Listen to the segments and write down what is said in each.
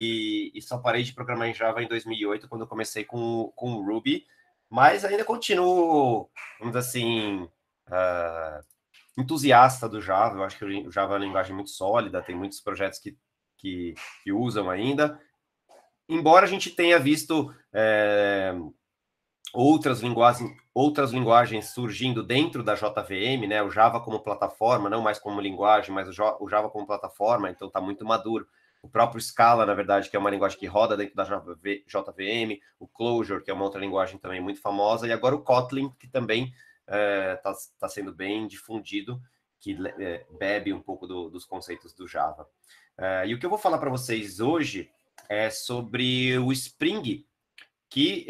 e, e, só parei de programar em Java em 2008, quando comecei com, com o Ruby, mas ainda continuo, vamos dizer assim, uh, entusiasta do Java. Eu acho que o Java é uma linguagem muito sólida, tem muitos projetos que, que, que usam ainda. Embora a gente tenha visto é, outras, linguagens, outras linguagens surgindo dentro da JVM, né? o Java como plataforma, não mais como linguagem, mas o Java como plataforma, então está muito maduro o próprio Scala, na verdade, que é uma linguagem que roda dentro da JVM, o Clojure, que é uma outra linguagem também muito famosa, e agora o Kotlin, que também está eh, é, tá sendo bem difundido, que é, bebe um pouco do, dos conceitos do Java. É, e o que eu vou falar para vocês hoje é sobre o Spring, que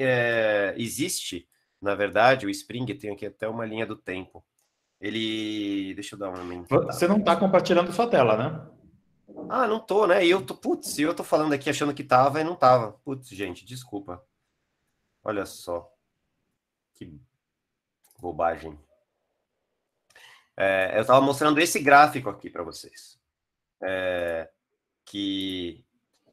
existe, na verdade, o Spring tem aqui até uma linha do tempo. Ele. Deixa eu dar uma. Você não está compartilhando sua tela, né? Ah, não tô, né? E eu tô, putz, eu tô falando aqui achando que tava e não tava. Putz, gente, desculpa. Olha só. Que bobagem. É, eu estava mostrando esse gráfico aqui para vocês, é, que,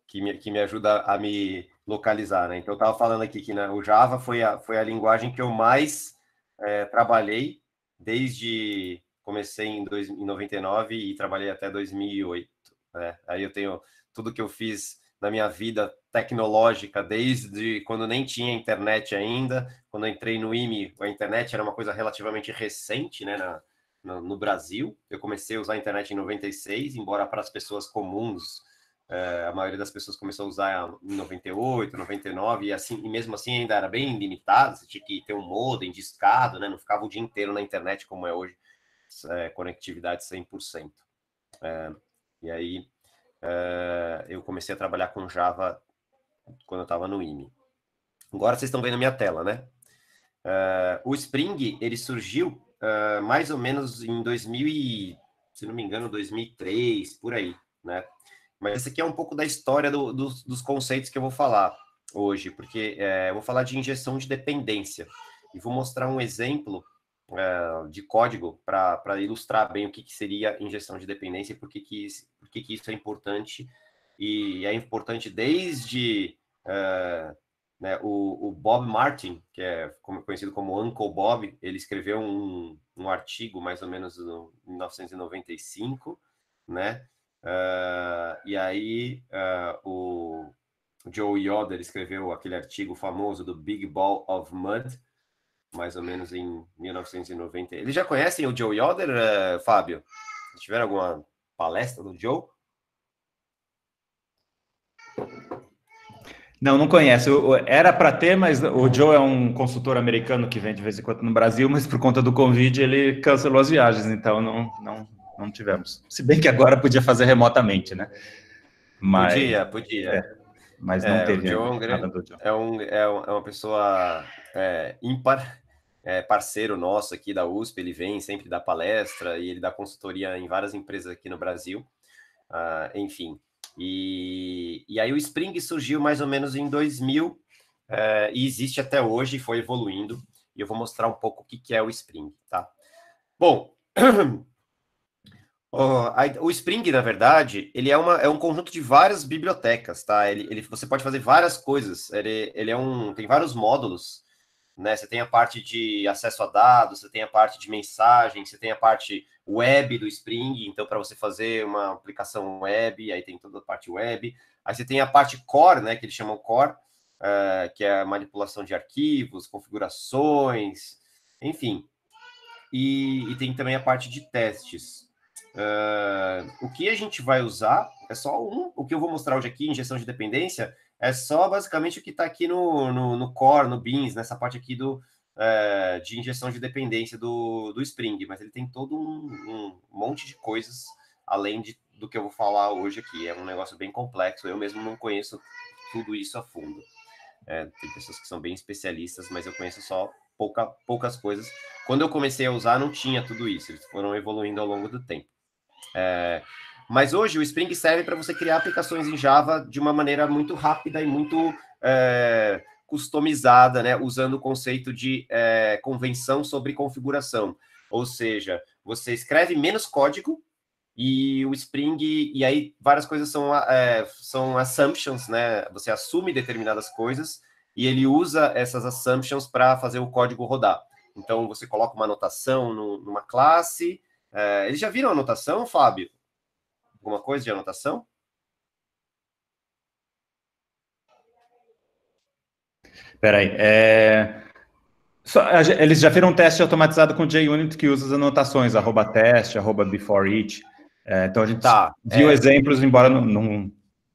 que, me, que me ajuda a me localizar. Né? Então, eu estava falando aqui que né, o Java foi a, foi a linguagem que eu mais é, trabalhei desde comecei em, dois, em 99 e trabalhei até 2008. Né? Aí eu tenho tudo que eu fiz na minha vida tecnológica, desde quando nem tinha internet ainda, quando entrei no IME, a internet era uma coisa relativamente recente né, na, no, no Brasil. Eu comecei a usar a internet em 96, embora para as pessoas comuns, é, a maioria das pessoas começou a usar em 98, 99, e, assim, e mesmo assim ainda era bem limitado, você tinha que ter um modem discado, né, não ficava o dia inteiro na internet como é hoje, é, conectividade 100%. É, e aí uh, eu comecei a trabalhar com Java quando eu estava no IME. Agora vocês estão vendo minha tela, né? Uh, o Spring, ele surgiu uh, mais ou menos em 2000 e, se não me engano, 2003, por aí, né? Mas esse aqui é um pouco da história do, do, dos conceitos que eu vou falar hoje, porque é, eu vou falar de injeção de dependência e vou mostrar um exemplo eh, de código para ilustrar bem o que, que, seria injeção de dependência e por que, que, isso, por que, que isso é importante. E é importante desde uh, né, o, o, Bob Martin, que é conhecido como Uncle Bob, ele escreveu um, um artigo mais ou menos em 1995, né? Uh, e aí uh, o Joe Yoder escreveu aquele artigo famoso do Big Ball of Mud, mais ou menos em 1990. Eles já conhecem o Joe Yoder, uh, Fábio? Tiveram alguma palestra do Joe? Não, não conhece. Era para ter, mas o Joe é um consultor americano que vem de vez em quando no Brasil, mas por conta do Covid ele cancelou as viagens, então não, não, não tivemos. Se bem que agora podia fazer remotamente, né? Mas, podia, podia. É, mas não é, teve. O Joe é um grande, é, é, um, é uma pessoa é, ímpar é parceiro nosso aqui da USP, ele vem sempre da palestra e ele dá consultoria em várias empresas aqui no Brasil, ah, enfim. E, e aí o Spring surgiu mais ou menos em 2000 é, e existe até hoje, foi evoluindo, e eu vou mostrar um pouco o que, que é o Spring, tá? Bom, o Spring, na verdade, ele é, uma, é um conjunto de várias bibliotecas, tá? Ele, ele, você pode fazer várias coisas. Ele, ele é um, tem vários módulos né? Você tem a parte de acesso a dados, você tem a parte de mensagem, você tem a parte web do Spring, então para você fazer uma aplicação web, aí tem toda a parte web. Aí você tem a parte core, né, que eles chamam core, uh, que é a manipulação de arquivos, configurações, enfim. E, e tem também a parte de testes. Uh, o que a gente vai usar é só um, o que eu vou mostrar hoje aqui, injeção de dependência, é só basicamente o que está aqui no, no, no, core, no beans, nessa parte aqui do, é, de injeção de dependência do, do Spring, mas ele tem todo um, um monte de coisas além de, do que eu vou falar hoje aqui. É um negócio bem complexo, eu mesmo não conheço tudo isso a fundo. É, tem pessoas que são bem especialistas, mas eu conheço só pouca, poucas coisas. Quando eu comecei a usar, não tinha tudo isso, eles foram evoluindo ao longo do tempo. É, mas hoje o Spring serve para você criar aplicações em Java de uma maneira muito rápida e muito é, customizada, né? usando o conceito de é, convenção sobre configuração. Ou seja, você escreve menos código e o Spring, e aí várias coisas são, é, são assumptions, né? Você assume determinadas coisas e ele usa essas assumptions para fazer o código rodar. Então você coloca uma anotação no, numa classe. É, eles já viram a anotação, Fábio? alguma coisa de anotação? Peraí, é... Só, eles já fizeram um teste automatizado com JUnit que usa as anotações, arroba teste, arroba before each. É, então a gente tá, viu é... exemplos, embora não, não,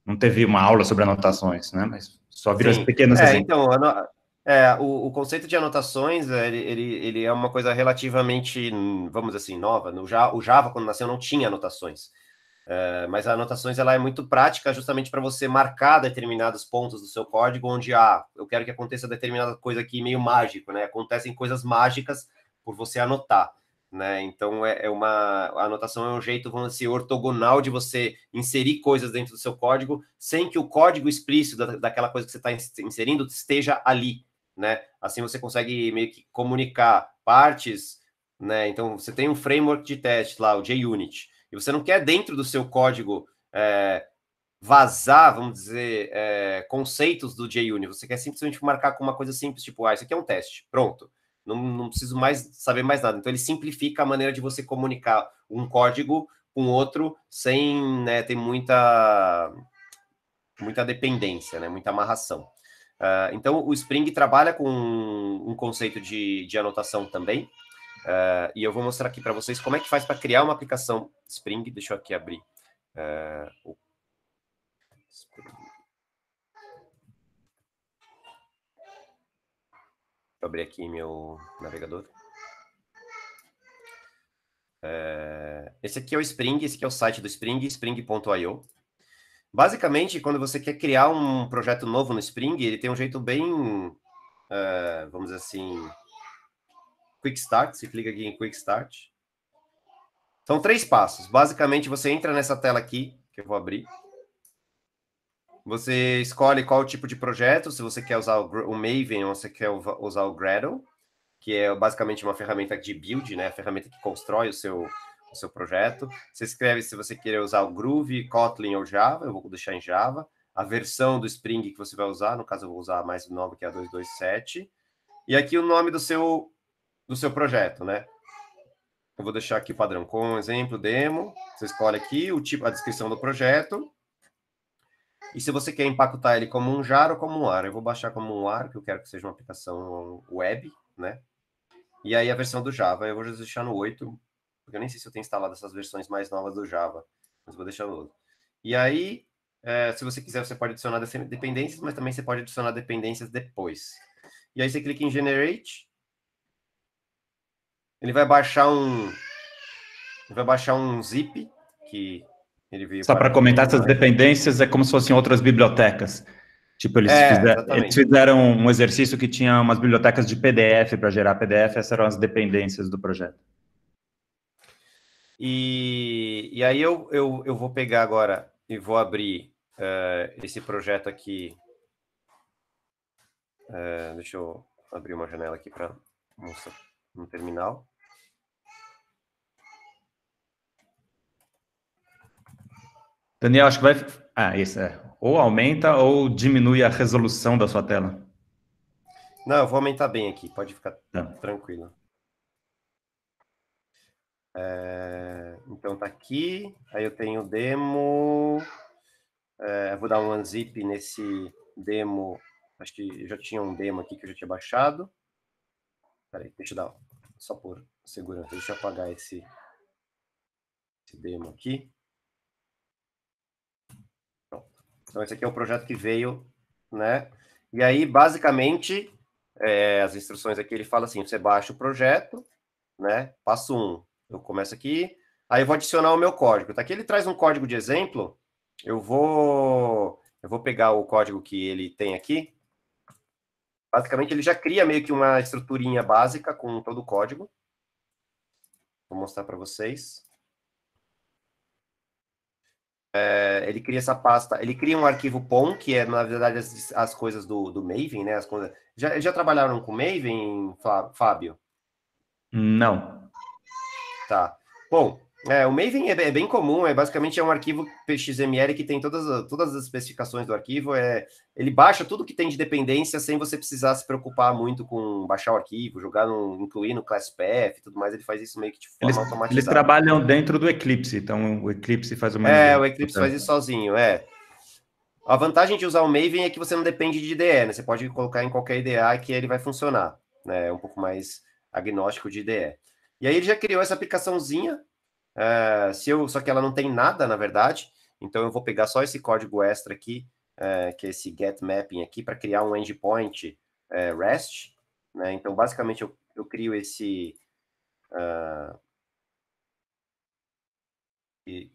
não teve uma aula sobre anotações, né? Mas só viram as pequenas é, exemplos. Então, ano... é, o, o, conceito de anotações, é, ele, ele, ele é uma coisa relativamente, hum, vamos dizer assim, nova. No, o Java, quando nasceu, não tinha anotações. É, mas a anotações ela é muito prática justamente para você marcar determinados pontos do seu código onde ah, eu quero que aconteça determinada coisa aqui meio mágico, né? Acontecem coisas mágicas por você anotar, né? Então é, é uma a anotação é um jeito vamos dizer assim, ortogonal de você inserir coisas dentro do seu código sem que o código explícito da, daquela coisa que você está inserindo esteja ali, né? Assim você consegue meio que comunicar partes, né? Então você tem um framework de teste lá, o JUnit e você não quer dentro do seu código é, vazar, vamos dizer, é, conceitos do JUnit, você quer simplesmente marcar com uma coisa simples, tipo, ah, isso aqui é um teste, pronto. Não, não preciso mais saber mais nada. Então ele simplifica a maneira de você comunicar um código com outro sem né, ter muita muita dependência, né, muita amarração. Uh, então o Spring trabalha com um, um conceito de, de anotação também, Uh, e eu vou mostrar aqui para vocês como é que faz para criar uma aplicação Spring. Deixa eu aqui abrir. Uh, abrir aqui meu navegador. Eh, esse aqui é o Spring, esse aqui é o site do Spring, spring.io. Basicamente, quando você quer criar um projeto novo no Spring, ele tem um jeito bem, uh, vamos dizer assim, Quick Start, você clica aqui em Quick Start. São três passos. Basicamente, você entra nessa tela aqui, que eu vou abrir. Você escolhe qual tipo de projeto, se você quer usar o, Maven ou se você quer usar o Gradle, que é basicamente uma ferramenta de build, né? A ferramenta que constrói o seu, o seu projeto. Você escreve se você quer usar o Groove, Kotlin ou Java, eu vou deixar em Java. A versão do Spring que você vai usar, no caso eu vou usar a mais nova, que é a 227. E aqui o nome do seu do seu projeto, né? Eu vou deixar aqui o padrão com exemplo, demo. Você escolhe aqui o tipo, a descrição do projeto. E se você quer empacotar ele como um jar ou como um ar, eu vou baixar como um ar, que eu quero que seja uma aplicação web, né? E aí a versão do Java, eu vou deixar no 8, porque eu nem sei se eu tenho instalado essas versões mais novas do Java, mas vou deixar no 8. E aí, é, se você quiser, você pode adicionar dependências, mas também você pode adicionar dependências depois. E aí você clica em Generate, ele vai baixar um. Ele vai baixar um zip que ele veio. Só para, comentar, essas dependências é como se fossem outras bibliotecas. Tipo, eles, é, fizeram, eles, fizeram, um exercício que tinha umas bibliotecas de PDF para gerar PDF, essas eram as dependências do projeto. E, e aí eu, eu, eu vou pegar agora e vou abrir uh, esse projeto aqui. Uh, deixa eu abrir uma janela aqui para mostrar no terminal. Daniel, acho que vai. Ah, isso é. Ou aumenta ou diminui a resolução da sua tela. Não, eu vou aumentar bem aqui, pode ficar tá. tranquilo. É, então tá aqui, aí eu tenho demo, é, vou dar um unzip nesse demo, acho que já tinha um demo aqui que eu já tinha baixado. Peraí, deixa eu dar, só por segurança, deixa eu apagar esse, esse demo aqui. Então, esse aqui é o projeto que veio, né? E aí, basicamente, é, as instruções aqui, ele fala assim, você baixa o projeto, né? Passo 1, um, eu começo aqui, aí eu vou adicionar o meu código. Tá aqui ele traz um código de exemplo, eu vou, eu vou pegar o código que ele tem aqui. Basicamente, ele já cria meio que uma estruturinha básica com todo o código. Vou mostrar para vocês. É, ele cria essa pasta, ele cria um arquivo POM, que é, na verdade, as, as coisas do, do Maven, né? As coisas... já, já trabalharam com Maven, Fábio? Não. Tá. Bom, é, o Maven é, é, bem comum, é basicamente é um arquivo XML que tem todas, todas as especificações do arquivo, é, ele baixa tudo que tem de dependência sem você precisar se preocupar muito com baixar o arquivo, jogar no, incluir no ClassPath e tudo mais, ele faz isso meio que de forma eles, automatizada. Eles trabalham dentro do Eclipse, então o Eclipse faz o mesmo. É, o Eclipse faz isso sozinho, é. A vantagem de usar o Maven é que você não depende de IDE, né? Você pode colocar em qualquer IDE que ele vai funcionar, né? É um pouco mais agnóstico de IDE. E aí ele já criou essa aplicaçãozinha é, se eu, só que ela não tem nada, na verdade. Então eu vou pegar só esse código extra aqui, é, que é esse get mapping aqui, para criar um endpoint é, REST. Né? Então, basicamente, eu, eu crio esse. Uh, e,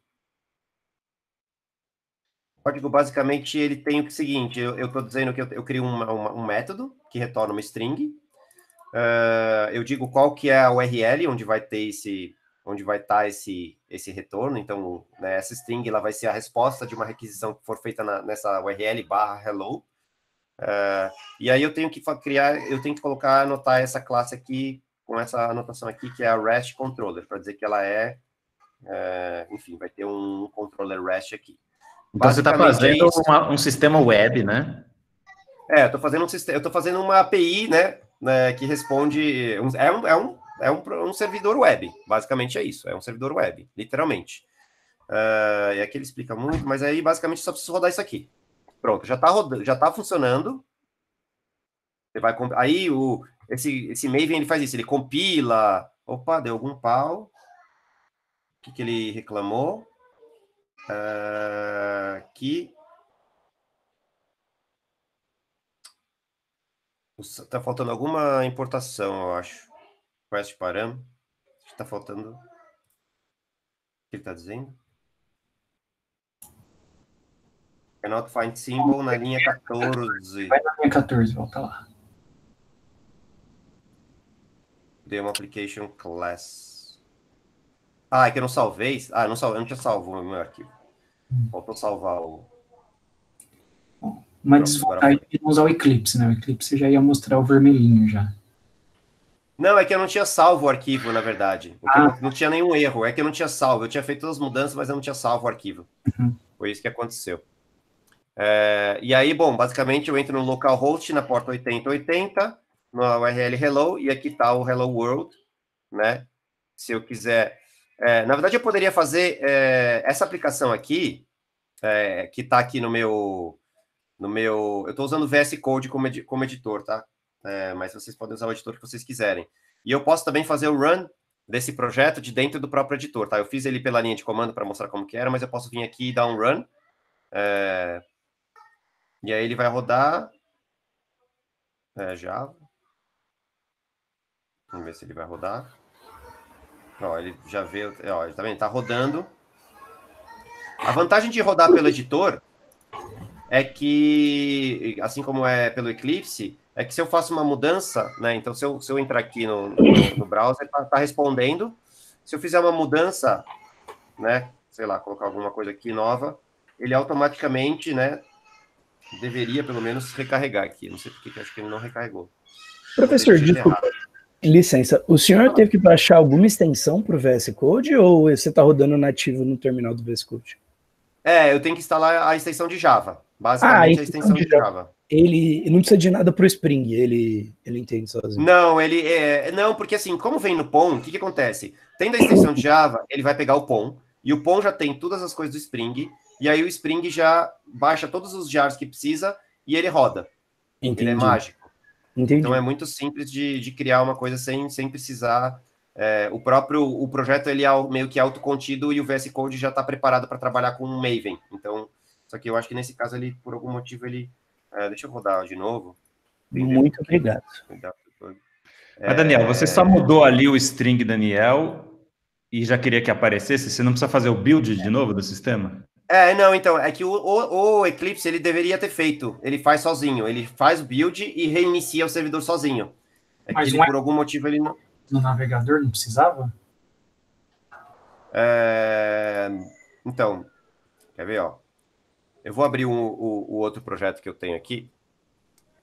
código, basicamente, ele tem o seguinte: eu estou dizendo que eu, eu crio uma, uma, um método que retorna uma string. Uh, eu digo qual que é a URL onde vai ter esse, onde vai estar tá esse, esse retorno. Então, né, essa string ela vai ser a resposta de uma requisição que for feita na, nessa URL barra hello. Uh, e aí eu tenho que criar, eu tenho que colocar, anotar essa classe aqui com essa anotação aqui que é a REST controller para dizer que ela é, eh, enfim, vai ter um controller REST aqui. Então você está é fazendo uma, um sistema web, né? É, eu estou fazendo um sistema, eu tô fazendo uma API, né, né que responde, é um, é um é um, um, servidor web, basicamente é isso, é um servidor web, literalmente. Uh, ah, que ele explica muito, mas aí basicamente só preciso rodar isso aqui. Pronto, já está rodando, já tá funcionando. Você vai aí o esse esse Maven ele faz isso, ele compila. Opa, deu algum pau. O que, que ele reclamou? Uh, ah, está faltando alguma importação, eu acho request param. Está faltando. O que ele é está dizendo? Cannot find symbol na linha 14. Vai na linha 14, volta lá. Dei uma application class. Ah, é que eu não salvei. Ah, não salvei, eu não tinha salvo o meu arquivo. Hum. Faltou salvar o. Mas desfocar e usar o Eclipse, né? O Eclipse já ia mostrar o vermelhinho já. Não, é que eu não tinha salvo o arquivo, na verdade. É ah. Não, não, tinha nenhum erro. É que eu não tinha salvo. Eu tinha feito todas as mudanças, mas eu não tinha salvo o arquivo. Uhum. Foi isso que aconteceu. É, e aí, bom, basicamente eu entro no localhost na porta 8080, no URL hello, e aqui está o hello world, né? Se eu quiser. É, na verdade, eu poderia fazer é, essa aplicação aqui, é, que está aqui no meu. No meu eu estou usando VS Code como, como editor, tá? é, mas vocês podem usar o editor que vocês quiserem. E eu posso também fazer o run desse projeto de dentro do próprio editor, tá? Eu fiz ele pela linha de comando para mostrar como que era, mas eu posso vir aqui e dar um run. É... E aí ele vai rodar... É, Java. Vamos ver se ele vai rodar. Ó, ele já veio... É, ó, tá vendo? está rodando. A vantagem de rodar pelo editor é que, assim como é pelo Eclipse, é que se eu faço uma mudança, né? Então, se eu, se eu entrar aqui no, no, browser, está tá, respondendo. Se eu fizer uma mudança, né? Sei lá, colocar alguma coisa aqui nova, ele automaticamente, né? Deveria pelo menos recarregar aqui. Não sei por que acho que ele não recarregou. Professor, desculpa. Licença, o senhor teve que baixar alguma extensão para o VS Code ou você está rodando nativo no terminal do VS Code? É, eu tenho que instalar a extensão de Java. Basicamente, ah, a extensão então de Java. Java ele não precisa de nada pro Spring, ele, ele entende sozinho. Não, ele é. Não, porque assim, como vem no POM, o que, que acontece? Tendo a extensão de Java, ele vai pegar o POM, e o POM já tem todas as coisas do Spring, e aí o Spring já baixa todos os jars que precisa e ele roda. Entendi. Ele é mágico. Entendi. Então é muito simples de, de criar uma coisa sem, sem precisar. É, o próprio o projeto ele é meio que autocontido e o VS Code já está preparado para trabalhar com o Maven. Então, só que eu acho que nesse caso ele, por algum motivo, ele ah, deixa eu rodar de novo. Entendeu? Muito obrigado. Mas, Daniel, você só mudou ali o string Daniel e já queria que aparecesse? Você não precisa fazer o build de novo do sistema? É, não, então, é que o, o, o, Eclipse ele deveria ter feito. Ele faz sozinho. Ele faz o build e reinicia o servidor sozinho. É Mas que ele, é por algum motivo ele não. No navegador não precisava? É... Então, quer ver, ó. Eu vou abrir um, o, o, outro projeto que eu tenho aqui,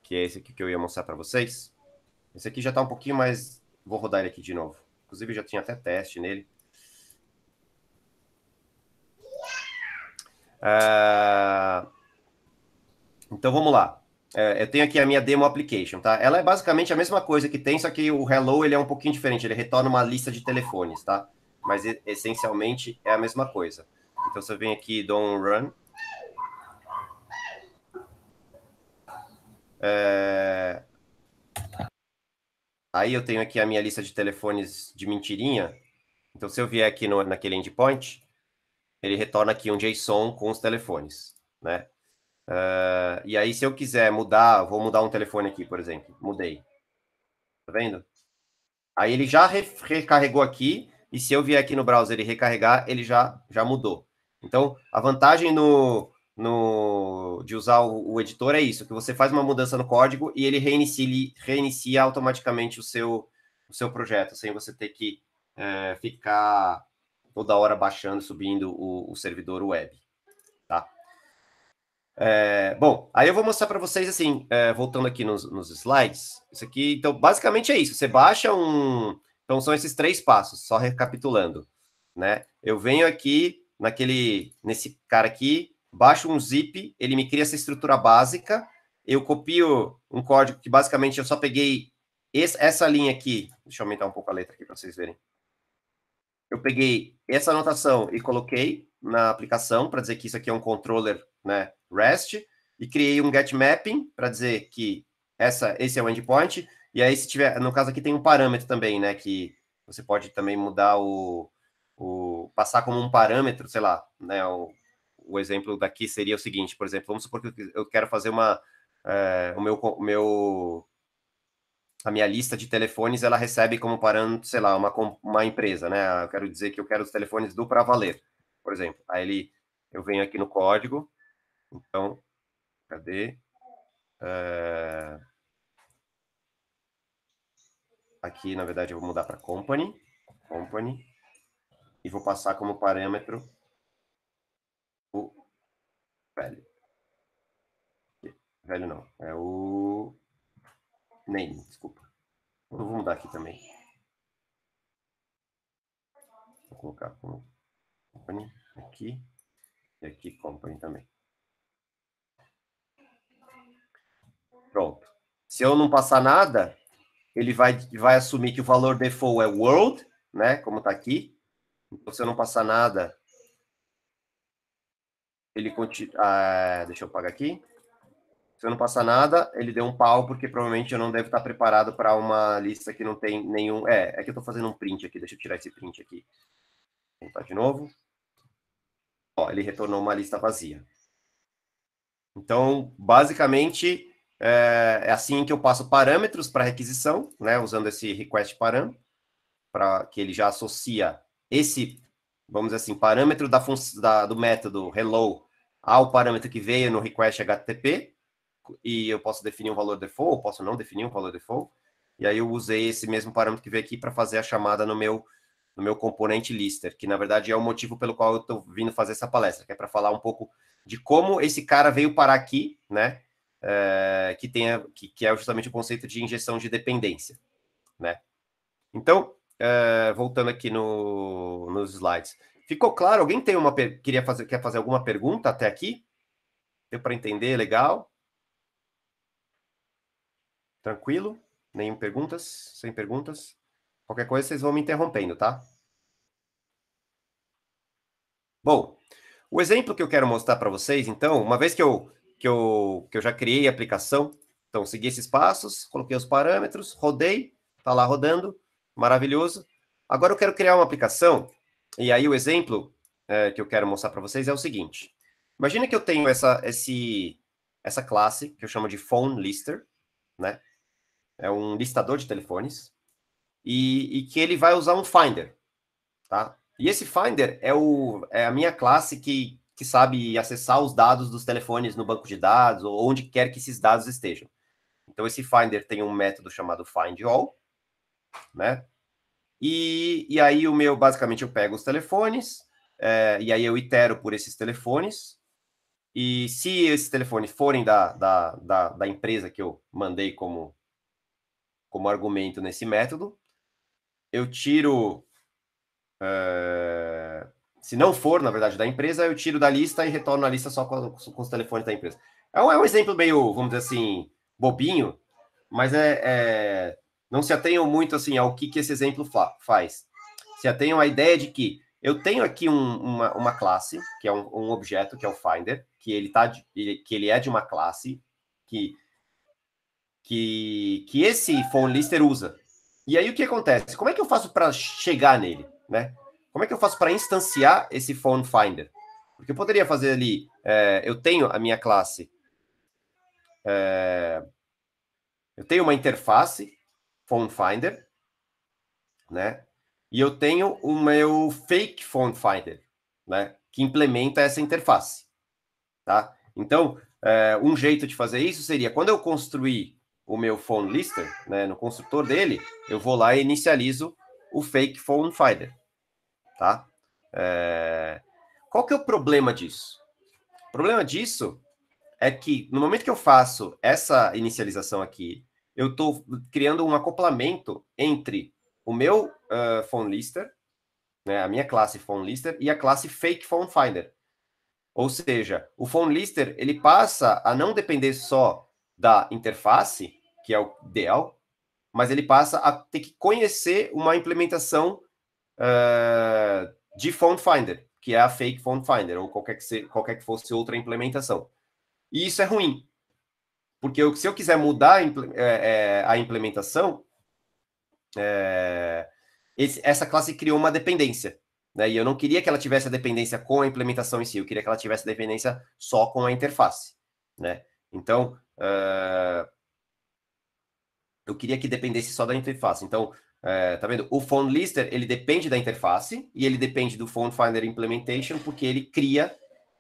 que é esse aqui que eu ia mostrar para vocês. Esse aqui já está um pouquinho mais... Vou rodar ele aqui de novo. Inclusive, já tinha até teste nele. Uh... Então, vamos lá. É, eu tenho aqui a minha demo application, tá? Ela é basicamente a mesma coisa que tem, só que o hello ele é um pouquinho diferente. Ele retorna uma lista de telefones, tá? Mas essencialmente é a mesma coisa. Então, se eu aqui e dou um run, É... Aí eu tenho aqui a minha lista de telefones de mentirinha. Então, se eu vier aqui no, naquele endpoint, ele retorna aqui um JSON com os telefones, né? Uh, e aí, se eu quiser mudar, vou mudar um telefone aqui, por exemplo. Mudei. Tá vendo? Aí ele já re recarregou aqui, e se eu vier aqui no browser e recarregar, ele já, já mudou. Então, a vantagem no, no, de usar o, o, editor é isso, que você faz uma mudança no código e ele reinicia, reinicia automaticamente o seu, o seu projeto, sem você ter que é, ficar toda hora baixando, subindo o, o servidor web. Tá? É, bom, aí eu vou mostrar para vocês assim, é, voltando aqui nos, nos, slides. Isso aqui, então, basicamente é isso. Você baixa um. Então, são esses três passos, só recapitulando. Né? Eu venho aqui naquele nesse cara aqui, baixo um zip, ele me cria essa estrutura básica, eu copio um código que basicamente eu só peguei essa linha aqui, deixa eu aumentar um pouco a letra aqui para vocês verem. Eu peguei essa anotação e coloquei na aplicação para dizer que isso aqui é um controller né, REST e criei um get mapping para dizer que essa, esse é o endpoint. E aí, se tiver, no caso aqui tem um parâmetro também, né? Que você pode também mudar o, o passar como um parâmetro, sei lá, né? O, o exemplo daqui seria o seguinte, por exemplo, vamos supor que eu quero fazer uma é, o meu, o meu a minha lista de telefones ela recebe como parâmetro, sei lá, uma, uma empresa, né? Eu quero dizer que eu quero os telefones do para valer, por exemplo. Aí ele, eu venho aqui no código, então, cadê? É... Aqui, na verdade, eu vou mudar para company, company, e vou passar como parâmetro Velho não. É o. Name, desculpa. Eu vou mudar aqui também. Vou colocar como company aqui. E aqui company também. Pronto. Se eu não passar nada, ele vai, vai assumir que o valor default é world, né? Como está aqui. Então, se eu não passar nada, ele continua. Ah, deixa eu pagar aqui se eu não passar nada, ele deu um pau, porque provavelmente eu não devo estar preparado para uma lista que não tem nenhum. É, é que eu estou fazendo um print aqui, deixa eu tirar esse print aqui. voltar de novo. Ó, ele retornou uma lista vazia. Então, basicamente, é, é assim que eu passo parâmetros para requisição, né, usando esse request param, para que ele já associa esse, vamos dizer assim, parâmetro da, da do método hello ao parâmetro que veio no request HTTP, e eu posso definir um valor default, posso não definir um valor default. E aí eu usei esse mesmo parâmetro que veio aqui para fazer a chamada no meu no meu componente lister, que na verdade é o motivo pelo qual eu estou vindo fazer essa palestra, que é para falar um pouco de como esse cara veio parar aqui, né? É, que, tenha, que, que, é justamente o conceito de injeção de dependência, né? Então, é, voltando aqui no, nos slides, ficou claro? Alguém tem uma queria fazer quer fazer alguma pergunta até aqui? Deu para entender? Legal. Tranquilo? Nenhum perguntas? Sem perguntas? Qualquer coisa vocês vão me interrompendo, tá? Bom, o exemplo que eu quero mostrar para vocês, então, uma vez que eu, que, eu, que eu já criei a aplicação, então segui esses passos, coloquei os parâmetros, rodei, está lá rodando, maravilhoso. Agora eu quero criar uma aplicação, e aí o exemplo é, que eu quero mostrar para vocês é o seguinte. Imagina que eu tenho essa, esse, essa classe, que eu chamo de phone lister, né? é um listador de telefones, e, e que ele vai usar um Finder, tá? E esse Finder é, o, é a minha classe que, que sabe acessar os dados dos telefones no banco de dados ou onde quer que esses dados estejam. Então, esse Finder tem um método chamado findAll, né? E, e aí, o meu, basicamente, eu pego os telefones, é, e aí eu itero por esses telefones, e se esses telefones forem da, da, da, da empresa que eu mandei como como argumento nesse método. Eu tiro. Uh, se não for, na verdade, da empresa, eu tiro da lista e retorno a lista só com, com os telefones da empresa. É um, é um, exemplo meio, vamos dizer assim, bobinho, mas é, é não se atenham muito assim ao que, que esse exemplo fa faz. Se atenham à ideia de que eu tenho aqui um, uma, uma classe, que é um, um, objeto, que é o Finder, que ele, tá de, que ele é de uma classe, que que, que esse phone lister usa. E aí o que acontece? Como é que eu faço para chegar nele, né? Como é que eu faço para instanciar esse phone finder? Porque eu poderia fazer ali, é, eu tenho a minha classe, é, eu tenho uma interface phone finder, né? E eu tenho o meu fake phone finder, né? Que implementa essa interface, tá? Então, é, um jeito de fazer isso seria quando eu construir o meu phone lister, né, no construtor dele, eu vou lá e inicializo o fake phone finder, tá? É... Qual que é o problema disso? O problema disso é que no momento que eu faço essa inicialização aqui, eu estou criando um acoplamento entre o meu uh, phone lister, né, a minha classe phone lister e a classe fake phone finder. Ou seja, o phone lister ele passa a não depender só da interface, que é o ideal, mas ele passa a ter que conhecer uma implementação uh, de Font Finder, que é a Fake Font Finder, ou qualquer que, seja qualquer que fosse outra implementação. E isso é ruim, porque eu, se eu quiser mudar a eh, eh, implementação, é, esse, essa classe criou uma dependência. Né? E eu não queria que ela tivesse a dependência com a implementação em si, eu queria que ela tivesse dependência só com a interface. Né? Então, uh, eu queria que dependesse só da interface. Então, é, tá vendo? O Phone Lister, ele depende da interface e ele depende do Phone Finder Implementation, porque ele cria,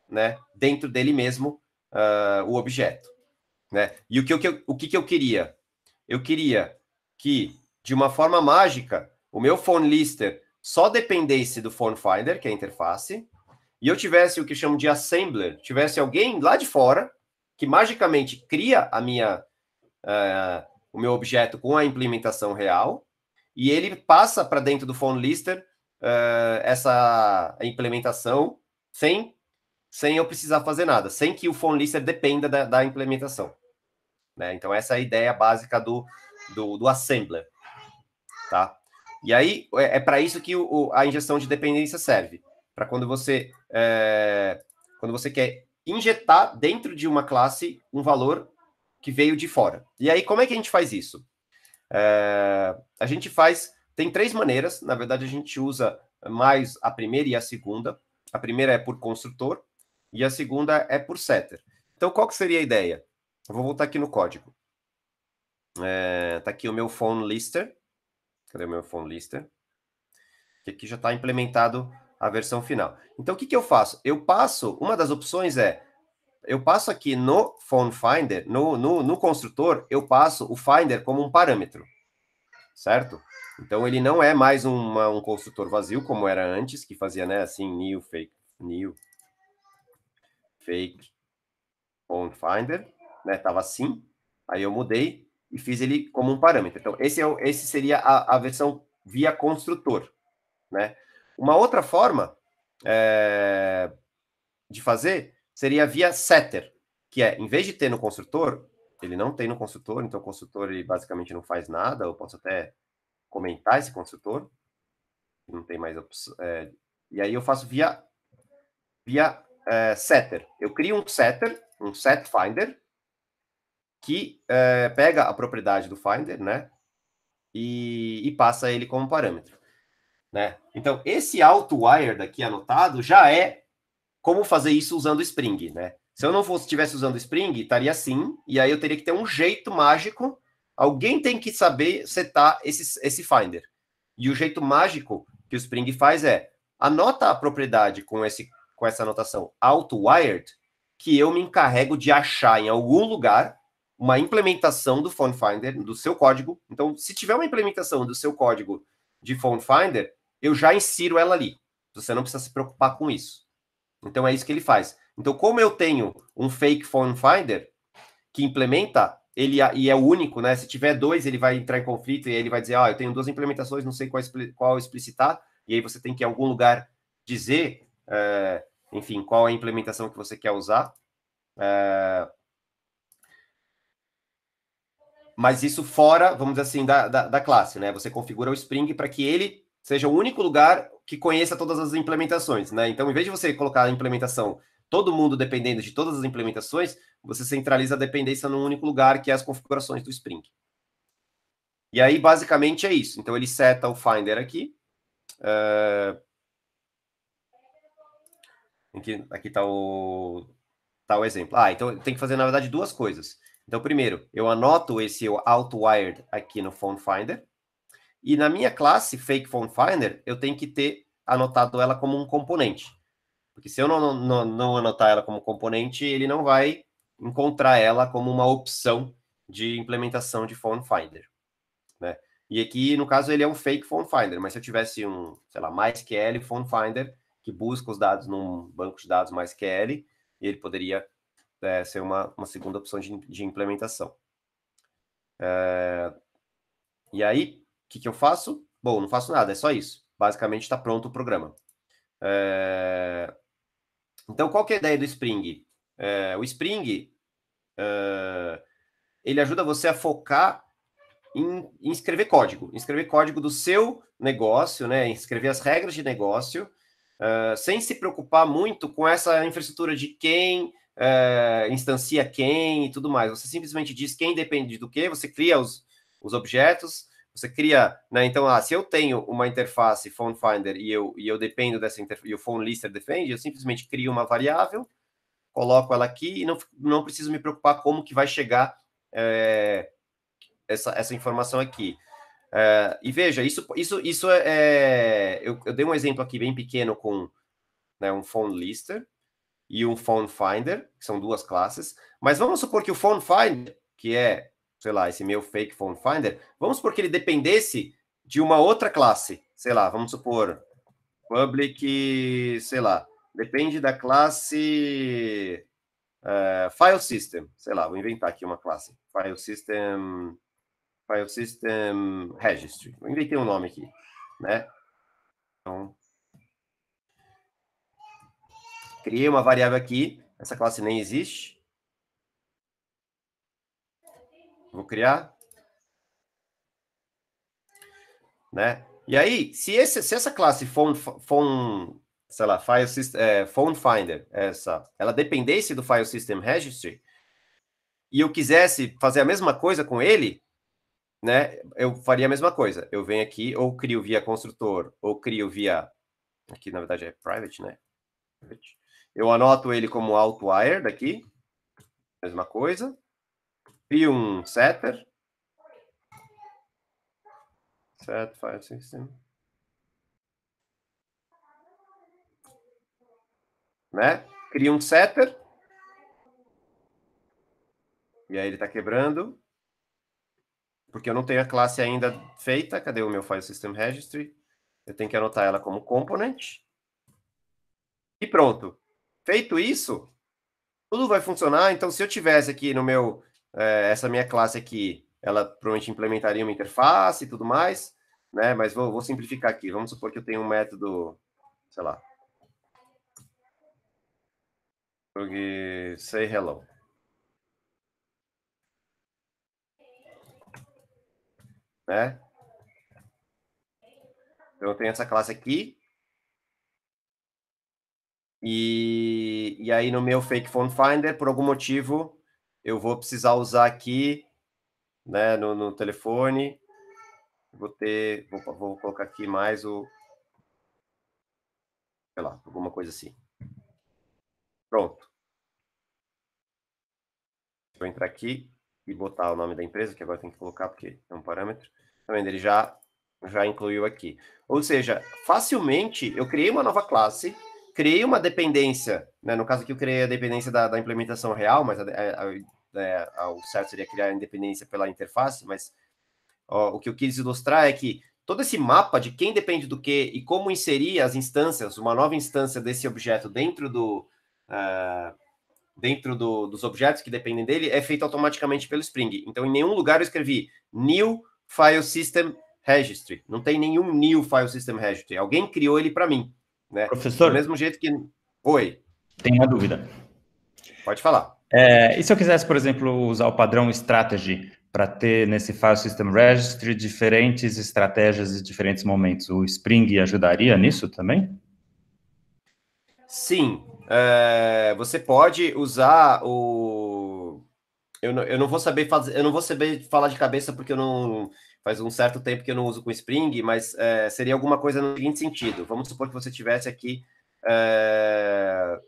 né, dentro dele mesmo, uh, o objeto. Né? E o que, eu, o que, que eu queria? Eu queria que, de uma forma mágica, o meu Phone Lister só dependesse do Phone Finder, que é a interface, e eu tivesse o que chamo de assembler, tivesse alguém lá de fora que magicamente cria a minha uh, o meu objeto com a implementação real e ele passa para dentro do phone lister uh, essa implementação sem sem eu precisar fazer nada, sem que o phone lister dependa da, da implementação. Né? Então essa é a ideia básica do do, do assembler, tá? E aí é, é para isso que o, a injeção de dependência serve, para quando você é, quando você quer injetar dentro de uma classe um valor que veio de fora. E aí, como é que a gente faz isso? É, a gente faz. Tem três maneiras, na verdade, a gente usa mais a primeira e a segunda. A primeira é por construtor e a segunda é por setter. Então, qual que seria a ideia? Eu vou voltar aqui no código. É, tá aqui o meu phone lister. Cadê o meu phone lister? Que aqui já está implementado a versão final. Então, o que, que eu faço? Eu passo, uma das opções é eu passo aqui no Phone Finder, no, no, no construtor, eu passo o Finder como um parâmetro, certo? Então, ele não é mais uma, um construtor vazio, como era antes, que fazia, né, assim, new, fake, new, fake, phone finder, né, tava assim, aí eu mudei e fiz ele como um parâmetro. Então, esse, é o, esse seria a, a versão via construtor, né? Uma outra forma é, de fazer seria via setter, que é, em vez de ter no construtor, ele não tem no construtor, então o construtor ele basicamente não faz nada, eu posso até comentar esse construtor, não tem mais opção. É, e aí eu faço via, via é, setter. Eu crio um setter, um set finder, que é, pega a propriedade do finder, né? E, e passa ele como parâmetro, né? Então, esse auto wire daqui anotado já é como fazer isso usando Spring, né? Se eu não fosse estivesse usando Spring, estaria assim, e aí eu teria que ter um jeito mágico. Alguém tem que saber setar esse, esse Finder. E o jeito mágico que o Spring faz é anota a propriedade com, esse, com essa anotação auto-wired, que eu me encarrego de achar em algum lugar uma implementação do Phone Finder, do seu código. Então, se tiver uma implementação do seu código de Phone Finder, eu já insiro ela ali. Você não precisa se preocupar com isso. Então é isso que ele faz. Então, como eu tenho um fake phone finder que implementa, ele e é o único, né? Se tiver dois, ele vai entrar em conflito e ele vai dizer: Ah, eu tenho duas implementações, não sei qual, qual explicitar. E aí você tem que, em algum lugar, dizer, é, enfim, qual é a implementação que você quer usar. É, mas isso fora, vamos dizer assim, da, da, da classe, né? Você configura o Spring para que ele seja o único lugar que conheça todas as implementações, né? Então, em vez de você colocar a implementação todo mundo dependendo de todas as implementações, você centraliza a dependência num único lugar, que é as configurações do Spring. E aí, basicamente, é isso. Então, ele seta o Finder aqui. Uh... Aqui está o... Tá o exemplo. Ah, então tem que fazer, na verdade, duas coisas. Então, primeiro, eu anoto esse auto wired aqui no Phone Finder. E na minha classe Fake Phone Finder, eu tenho que ter anotado ela como um componente. Porque se eu não, não, não anotar ela como componente, ele não vai encontrar ela como uma opção de implementação de Phone Finder. Né? E aqui, no caso, ele é um fake Phone Finder, mas se eu tivesse um, sei lá, MySQL Phone Finder, que busca os dados num banco de dados MySQL, ele poderia é, ser uma, uma segunda opção de, de implementação. É, e aí, que, que eu faço? Bom, não faço nada, é só isso. Basicamente está pronto o programa. É... Então, qual que é a ideia do Spring? É, o Spring, é... ele ajuda você a focar em, em escrever código, em escrever código do seu negócio, né, em escrever as regras de negócio, sem se preocupar muito com essa infraestrutura de quem instancia quem e tudo mais. Você simplesmente diz quem depende do que, você cria os, os objetos, você cria, né? Então, ah, se eu tenho uma interface Phone Finder e eu, e eu dependo dessa interface, e o Phone Lister defende, eu simplesmente crio uma variável, coloco ela aqui e não, não preciso me preocupar como que vai chegar é, essa, essa informação aqui. É, e veja, isso, isso, isso é, é. Eu, eu, dei um exemplo aqui bem pequeno com né, um Phone Lister e um Phone Finder, que são duas classes, mas vamos supor que o Phone Finder, que é sei lá, esse meu fake phone finder, vamos supor que ele dependesse de uma outra classe, sei lá, vamos supor, public, sei lá, depende da classe uh, file system, sei lá, vou inventar aqui uma classe, file system, file system registry, vou inventei um nome aqui, né? Então, criei uma variável aqui, essa classe nem existe, Vou criar. Né? E aí, se, esse, se essa classe phone, phone, sei lá, file, é, phone finder, essa, ela dependesse do file system registry, e eu quisesse fazer a mesma coisa com ele, né, eu faria a mesma coisa. Eu venho aqui, ou crio via construtor, ou crio via. Aqui, na verdade, é private, né? Eu anoto ele como outwire daqui, mesma coisa cria um setter. Set file system. Né? Cria um setter. E aí ele está quebrando. Porque eu não tenho a classe ainda feita. Cadê o meu file system registry? Eu tenho que anotar ela como component. E pronto. Feito isso, tudo vai funcionar. Então, se eu tivesse aqui no meu é, essa minha classe aqui, ela provavelmente implementaria uma interface e tudo mais, né? Mas vou, vou simplificar aqui. Vamos supor que eu tenho um método, sei lá, say hello. Né? Então, eu tenho essa classe aqui. E, e aí, no meu fake phone finder, por algum motivo, eu vou precisar usar aqui, né, no, no telefone. Vou ter, vou, vou colocar aqui mais o, sei lá, alguma coisa assim. Pronto. Vou entrar aqui e botar o nome da empresa, que agora tem que colocar porque é um parâmetro. Tá vendo? Ele já, já incluiu aqui. Ou seja, facilmente eu criei uma nova classe criei uma dependência, né? no caso aqui eu criei a dependência da, da implementação real, mas a, é, a, né, a, o certo seria criar a independência pela interface, mas ó, o que eu quis ilustrar é que todo esse mapa de quem depende do que e como inserir as instâncias, uma nova instância desse objeto dentro do uh, dentro do, dos objetos que dependem dele é feito automaticamente pelo Spring. Então, em nenhum lugar eu escrevi new file system registry. Não tem nenhum new file system registry. Alguém criou ele para mim. Né? Professor. Do mesmo jeito que. Oi. Tem uma dúvida. Pode falar. É, e se eu quisesse, por exemplo, usar o padrão strategy para ter nesse file system registry diferentes estratégias e diferentes momentos, o Spring ajudaria nisso também? Sim. É, você pode usar o. Eu não, eu não vou saber fazer, eu não vou saber falar de cabeça porque eu não, faz um certo tempo que eu não uso com Spring, mas é, seria alguma coisa no seguinte sentido. Vamos supor que você tivesse aqui. É...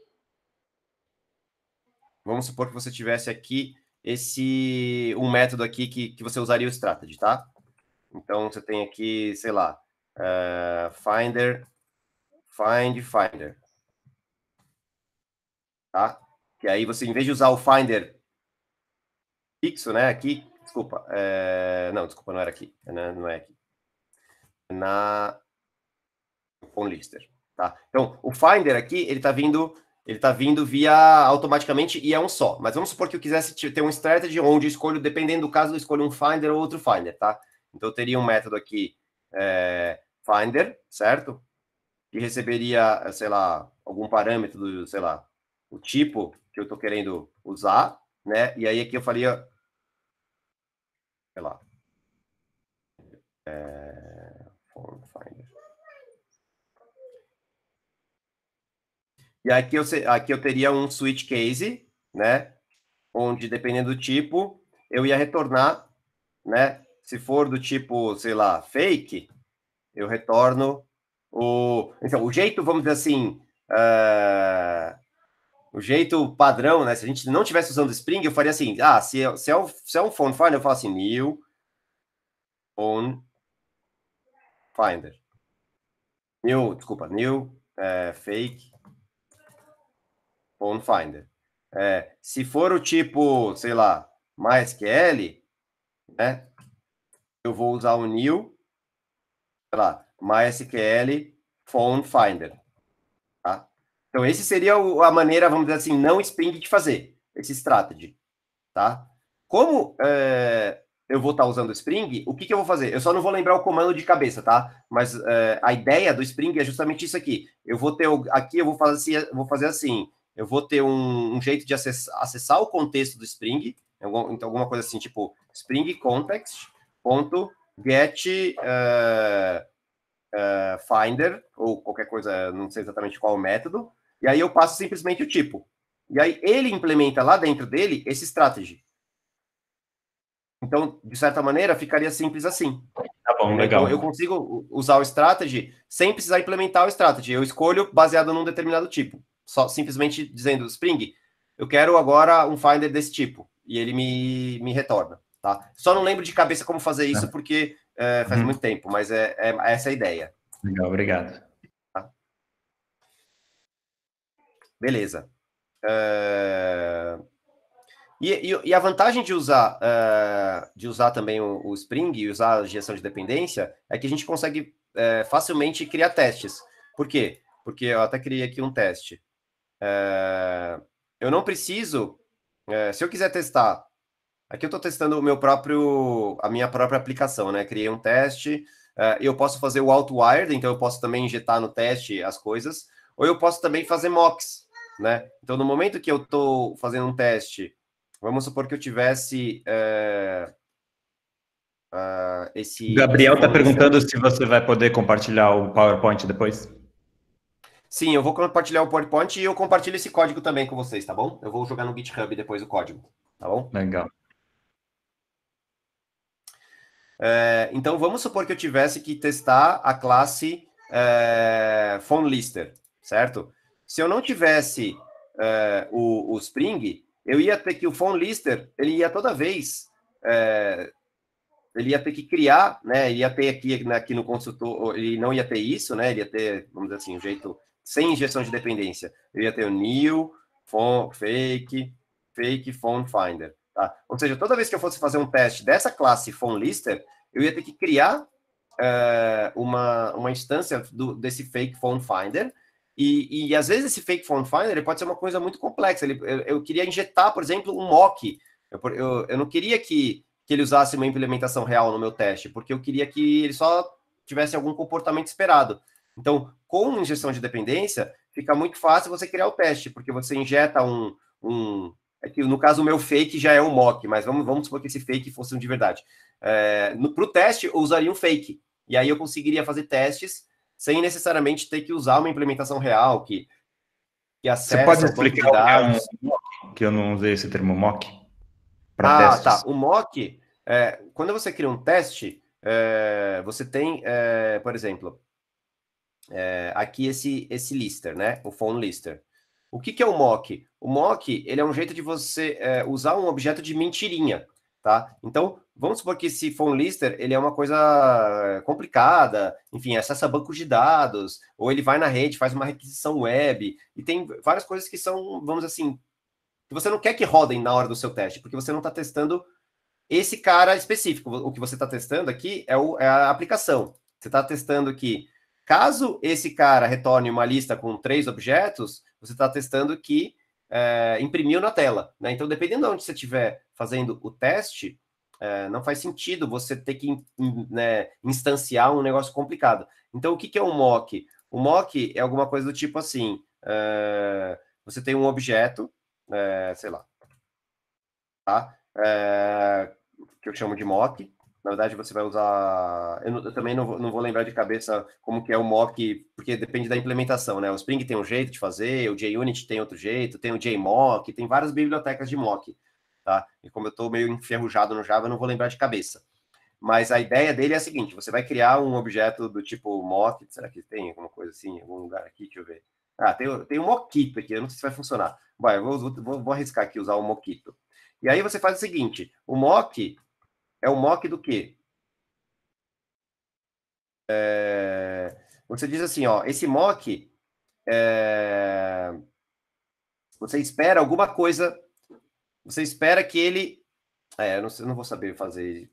Vamos supor que você tivesse aqui esse um método aqui que, que você usaria o strategy, tá? Então você tem aqui, sei lá, eh, finder, find finder, tá? Que aí você, em vez de usar o finder fixo, né, aqui, desculpa. É... Não, desculpa, não era aqui. Né, não é aqui. Na com Lister, tá? Então, o Finder aqui, ele tá vindo, ele está vindo via automaticamente e é um só. Mas vamos supor que eu quisesse ter um strategy onde eu escolho, dependendo do caso, eu escolho um Finder ou outro Finder, tá? Então, eu teria um método aqui é... Finder, certo? que receberia, sei lá, algum parâmetro do, sei lá, o tipo que eu estou querendo usar, né? E aí aqui eu faria sei lá. É, form finder. E aqui eu, aqui eu teria um switch case, né? Onde, dependendo do tipo, eu ia retornar, né? Se for do tipo, sei lá, fake, eu retorno o... Então, o jeito, vamos dizer assim, uh, o jeito padrão, né? Se a gente não tivesse usando Spring, eu faria assim: ah, se, é, se, é, um, se é um phone finder, eu falo assim, new phone finder. New, desculpa, new é, fake phone finder. É, se for o tipo, sei lá, MySQL, né? Eu vou usar o new, sei lá, MySQL phone finder. Então, esse seria a maneira, vamos dizer assim, não spring de fazer esse strategy, tá? Como é, eu vou estar tá usando o spring, o que, que, eu vou fazer? Eu só não vou lembrar o comando de cabeça, tá? Mas é, a ideia do spring é justamente isso aqui. Eu vou ter, aqui eu vou fazer, assim, vou fazer assim, eu vou ter um, um jeito de acessar, acessar, o contexto do spring, então alguma coisa assim, tipo spring context ponto get uh, uh, finder ou qualquer coisa, não sei exatamente qual o método, e aí eu passo simplesmente o tipo. E aí ele implementa lá dentro dele esse strategy. Então, de certa maneira, ficaria simples assim. Tá bom, então, legal. Então, eu consigo usar o strategy sem precisar implementar o strategy. Eu escolho baseado num determinado tipo. Só simplesmente dizendo, Spring, eu quero agora um finder desse tipo. E ele me, me retorna. Tá? Só não lembro de cabeça como fazer isso, é. porque é, faz uhum. muito tempo, mas é, é essa é a ideia. Legal, obrigado. Beleza. Uh, e, e, e, a vantagem de usar, uh, de usar também o, o, Spring e usar a gestão de dependência é que a gente consegue uh, facilmente criar testes. Por quê? Porque eu até criei aqui um teste. eu não preciso, se eu quiser testar, aqui eu estou testando o meu próprio, a minha própria aplicação, né? Criei um teste, eu posso fazer o outwired, então eu posso também injetar no teste as coisas, ou eu posso também fazer mocks né? Então, no momento que eu estou fazendo um teste, vamos supor que eu tivesse é, uh, esse... Gabriel está perguntando se você vai poder compartilhar o PowerPoint depois. Sim, eu vou compartilhar o PowerPoint e eu compartilho esse código também com vocês, tá bom? Eu vou jogar no GitHub depois o código, tá bom? Legal. É, então, vamos supor que eu tivesse que testar a classe é, eh, PhoneLister, certo? Se eu não tivesse eh, o, o, Spring, eu ia ter que o phone lister, ele ia toda vez, eh, ele ia ter que criar, né? Ele ia ter aqui, né, aqui no consultor, ele não ia ter isso, né? Ele ia ter, vamos dizer assim, um jeito sem injeção de dependência. Ele ia ter o new, phone, fake, fake phone finder. Tá? Ou seja, toda vez que eu fosse fazer um teste dessa classe phone lister, eu ia ter que criar eh, uma, uma instância do, desse fake phone finder e, e às vezes esse fake form finder ele pode ser uma coisa muito complexa. Ele, eu, eu queria injetar, por exemplo, um mock. Eu, eu, eu não queria que, que ele usasse uma implementação real no meu teste, porque eu queria que ele só tivesse algum comportamento esperado. Então, com injeção de dependência, fica muito fácil você criar o teste, porque você injeta um. um é no caso, o meu fake já é um mock, mas vamos, vamos supor que esse fake fosse um de verdade. É, Para o teste, eu usaria um fake. E aí eu conseguiria fazer testes sem necessariamente ter que usar uma implementação real que, que acessa... Você pode explicar é dados. o que eu não usei esse termo mock? Para ah, testes. tá. O mock, é, quando você cria um teste, é, você tem, é, por exemplo, é, aqui esse, esse lister, né? O phone lister. O que, que é o mock? O mock, ele é um jeito de você é, usar um objeto de mentirinha, tá? Então, vamos supor que esse phone lister ele é uma coisa complicada, enfim, acessa bancos de dados, ou ele vai na rede, faz uma requisição web, e tem várias coisas que são, vamos assim, que você não quer que rodem na hora do seu teste, porque você não está testando esse cara específico. O que você está testando aqui é, o, é a aplicação. Você está testando que, caso esse cara retorne uma lista com três objetos, você está testando que é, imprimiu na tela. Né? Então, dependendo de onde você estiver fazendo o teste, é, não faz sentido você ter que hum, né, instanciar um negócio complicado. Então, o que, que é um mock? O mock é alguma coisa do tipo assim: é, você tem um objeto, é, sei lá, tá? Eh, que eu chamo de mock. Na verdade, você vai usar. Eu, não, eu também não vou, não vou, lembrar de cabeça como que é o mock, porque depende da implementação, né? O Spring tem um jeito de fazer, o JUnit tem outro jeito, tem o JMock, tem várias bibliotecas de mock tá? E como eu estou meio enferrujado no Java, eu não vou lembrar de cabeça. Mas a ideia dele é a seguinte: você vai criar um objeto do tipo mock, será que tem alguma coisa assim, algum lugar aqui? Deixa eu ver. Ah, tem, tem um mockito aqui, eu não sei se vai funcionar. eu vou, vou, vou arriscar aqui usar o um mockito. E aí você faz o seguinte: o mock é o mock do quê? É, você diz assim, ó, esse mock é, você espera alguma coisa você espera que ele. É, eu não, eu não vou saber fazer.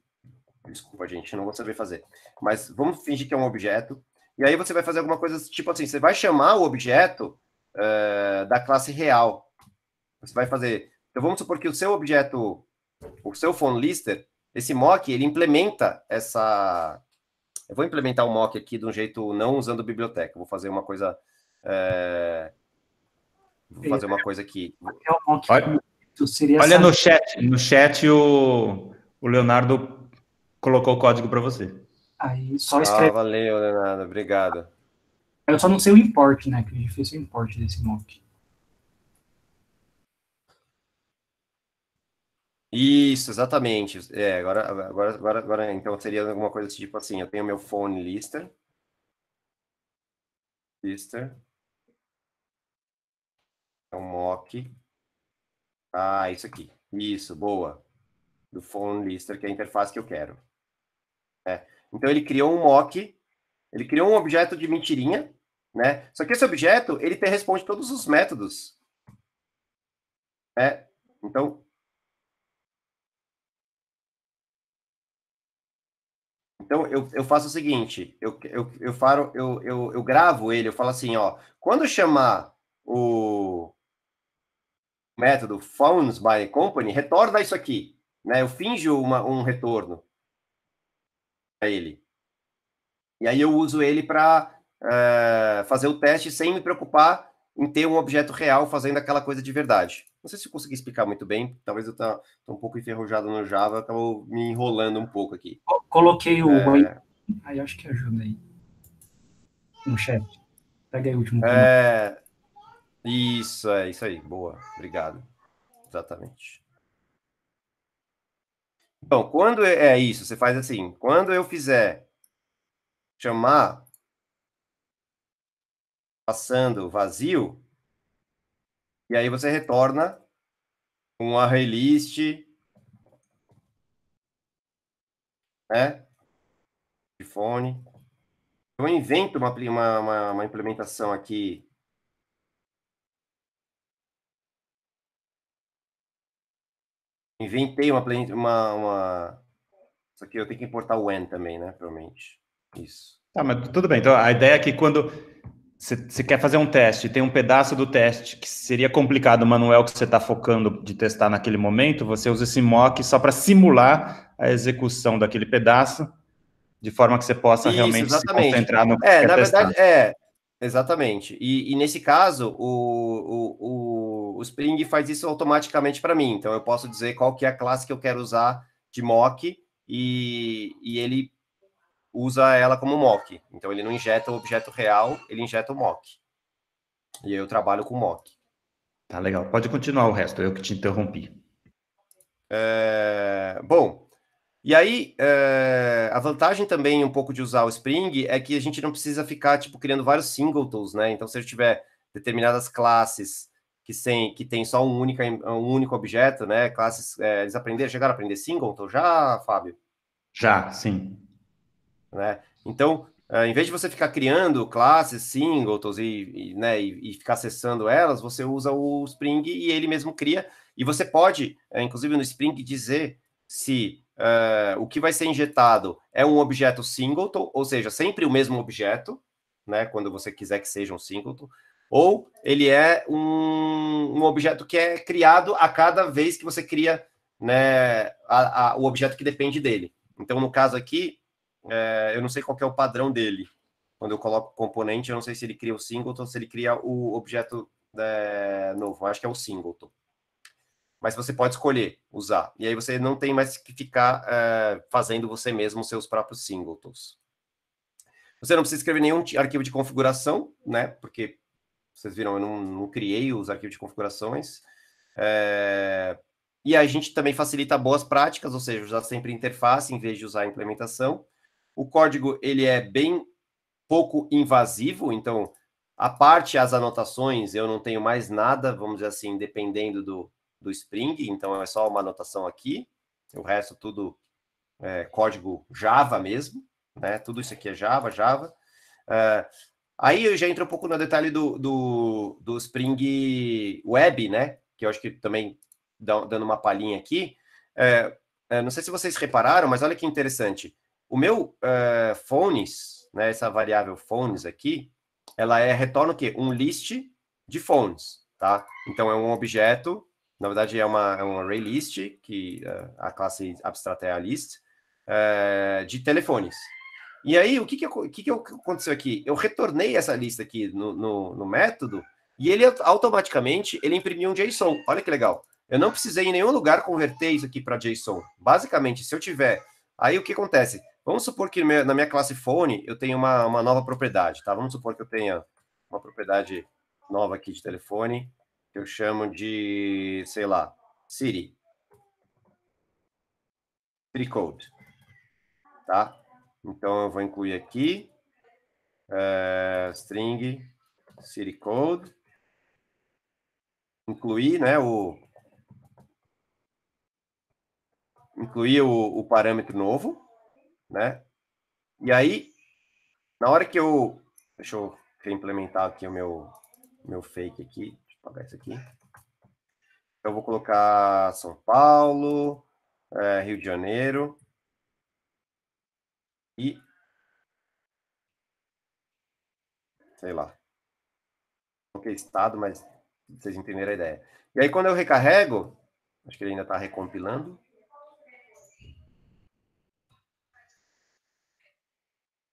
Desculpa, gente, não vou saber fazer. Mas vamos fingir que é um objeto. E aí você vai fazer alguma coisa tipo assim: você vai chamar o objeto uh, da classe real. Você vai fazer. Então vamos supor que o seu objeto, o seu phone lister, esse mock, ele implementa essa. Eu vou implementar o um mock aqui de um jeito não usando biblioteca. vou fazer uma coisa. É, vou fazer uma coisa aqui. um é mock seria Olha no chat, no chat o, o Leonardo colocou o código para você. Aí só ah, escreve. Ah, valeu, Leonardo, obrigado. Eu só não sei o import, né? Que a gente fez o import desse mock. Isso, exatamente. É, agora, agora, agora, agora, então seria alguma coisa assim, tipo assim, eu tenho meu phone lister. Lister. É um mock. Ah, isso aqui. Isso, boa. Do phone lister, que é a interface que eu quero. É. Então ele criou um mock, ele criou um objeto de mentirinha, né? Só que esse objeto, ele te responde todos os métodos. É. Então, Então, eu, eu faço o seguinte, eu, eu, eu, faro, eu, eu, eu gravo ele, eu falo assim, ó, quando chamar o, método Founds by Company, retorna isso aqui. Né? Eu finjo uma, um retorno a ele. E aí eu uso ele para uh, é, fazer o teste sem me preocupar em ter um objeto real fazendo aquela coisa de verdade. Não sei se eu consegui explicar muito bem, talvez eu estou tá, um pouco enferrujado no Java, estou me enrolando um pouco aqui. Coloquei o... É... Aí acho que ajuda aí. No chat. Pega aí o último. É... Isso, é isso aí. Boa, obrigado. Exatamente. bom quando é, é isso, você faz assim. Quando eu fizer chamar passando vazio, e aí você retorna um array list, né? De fone. Eu invento uma, uma, uma implementação aqui Inventei uma, uma, uma. Só que eu tenho que importar o when também, né? Provavelmente. Isso. Tá, mas tudo bem. Então a ideia é que quando você quer fazer um teste, tem um pedaço do teste que seria complicado, manual que você está focando de testar naquele momento, você usa esse mock só para simular a execução daquele pedaço, de forma que você possa Isso, realmente exatamente. se concentrar no que é, quer na testar. verdade, é. Exatamente. E, e nesse caso, o, o, o, Spring faz isso automaticamente para mim. Então, eu posso dizer qual que é a classe que eu quero usar de mock e, e ele usa ela como mock. Então, ele não injeta o objeto real, ele injeta o mock. E eu trabalho com mock. Tá legal. Pode continuar o resto, eu que te interrompi. É... Bom, e aí, é, a vantagem também um pouco de usar o Spring é que a gente não precisa ficar, tipo, criando vários singletons, né? Então, se eu tiver determinadas classes que, sem, que tem só um, única, um único objeto, né? Classes, é, eles aprenderam, chegaram a aprender singleton então, já, Fábio? Já, sim. Né? Então, é, em vez de você ficar criando classes, singletons e, e né, e, e ficar acessando elas, você usa o Spring e ele mesmo cria. E você pode, inclusive no Spring, dizer se uh, o que vai ser injetado é um objeto singleton, ou seja, sempre o mesmo objeto, né, quando você quiser que seja um singleton, ou ele é um, um objeto que é criado a cada vez que você cria né, a, a, o objeto que depende dele. Então, no caso aqui, é, eu não sei qual é o padrão dele. Quando eu coloco componente, eu não sei se ele cria o singleton ou se ele cria o objeto é, novo. Eu acho que é o singleton mas você pode escolher usar. E aí você não tem mais que ficar é, fazendo você mesmo seus próprios singletons. Você não precisa escrever nenhum arquivo de configuração, né? Porque vocês viram, eu não, não criei os arquivos de configurações. É... E a gente também facilita boas práticas, ou seja, usar sempre interface em vez de usar a implementação. O código ele é bem pouco invasivo, então a parte as anotações, eu não tenho mais nada, vamos dizer assim, dependendo do, do Spring, então é só uma anotação aqui, o resto tudo é, código Java mesmo, né? Tudo isso aqui é Java, Java. Uh, aí eu já entro um pouco no detalhe do, do, do Spring Web, né? Que eu acho que também dando uma palhinha aqui. É, é, não sei se vocês repararam, mas olha que interessante. O meu é, phones, né, essa variável phones aqui, ela é retorna o quê? Um list de phones, tá? Então é um objeto na verdade, é uma, é uma Raylist, que é, a classe abstrata é a list, é, de telefones. E aí, o que que, eu, que, que, aconteceu aqui? Eu retornei essa lista aqui no, no, no, método e ele automaticamente ele imprimiu um JSON. Olha que legal. Eu não precisei em nenhum lugar converter isso aqui para JSON. Basicamente, se eu tiver... Aí, o que acontece? Vamos supor que na minha classe phone eu tenho uma, uma nova propriedade, tá? Vamos supor que eu tenha uma propriedade nova aqui de telefone que eu chamo de, sei lá, Siri. Tricode. Tá? Então, eu vou incluir aqui uh, string Siri Code. Incluir, né, o... Incluir o, o parâmetro novo, né? E aí, na hora que eu... Deixa eu implementar aqui o meu, meu fake aqui apagar isso aqui. Então, eu vou colocar São Paulo, é, Rio de Janeiro e sei lá. Coloquei estado, mas vocês entenderam a ideia. E aí quando eu recarrego, acho que ele ainda está recompilando.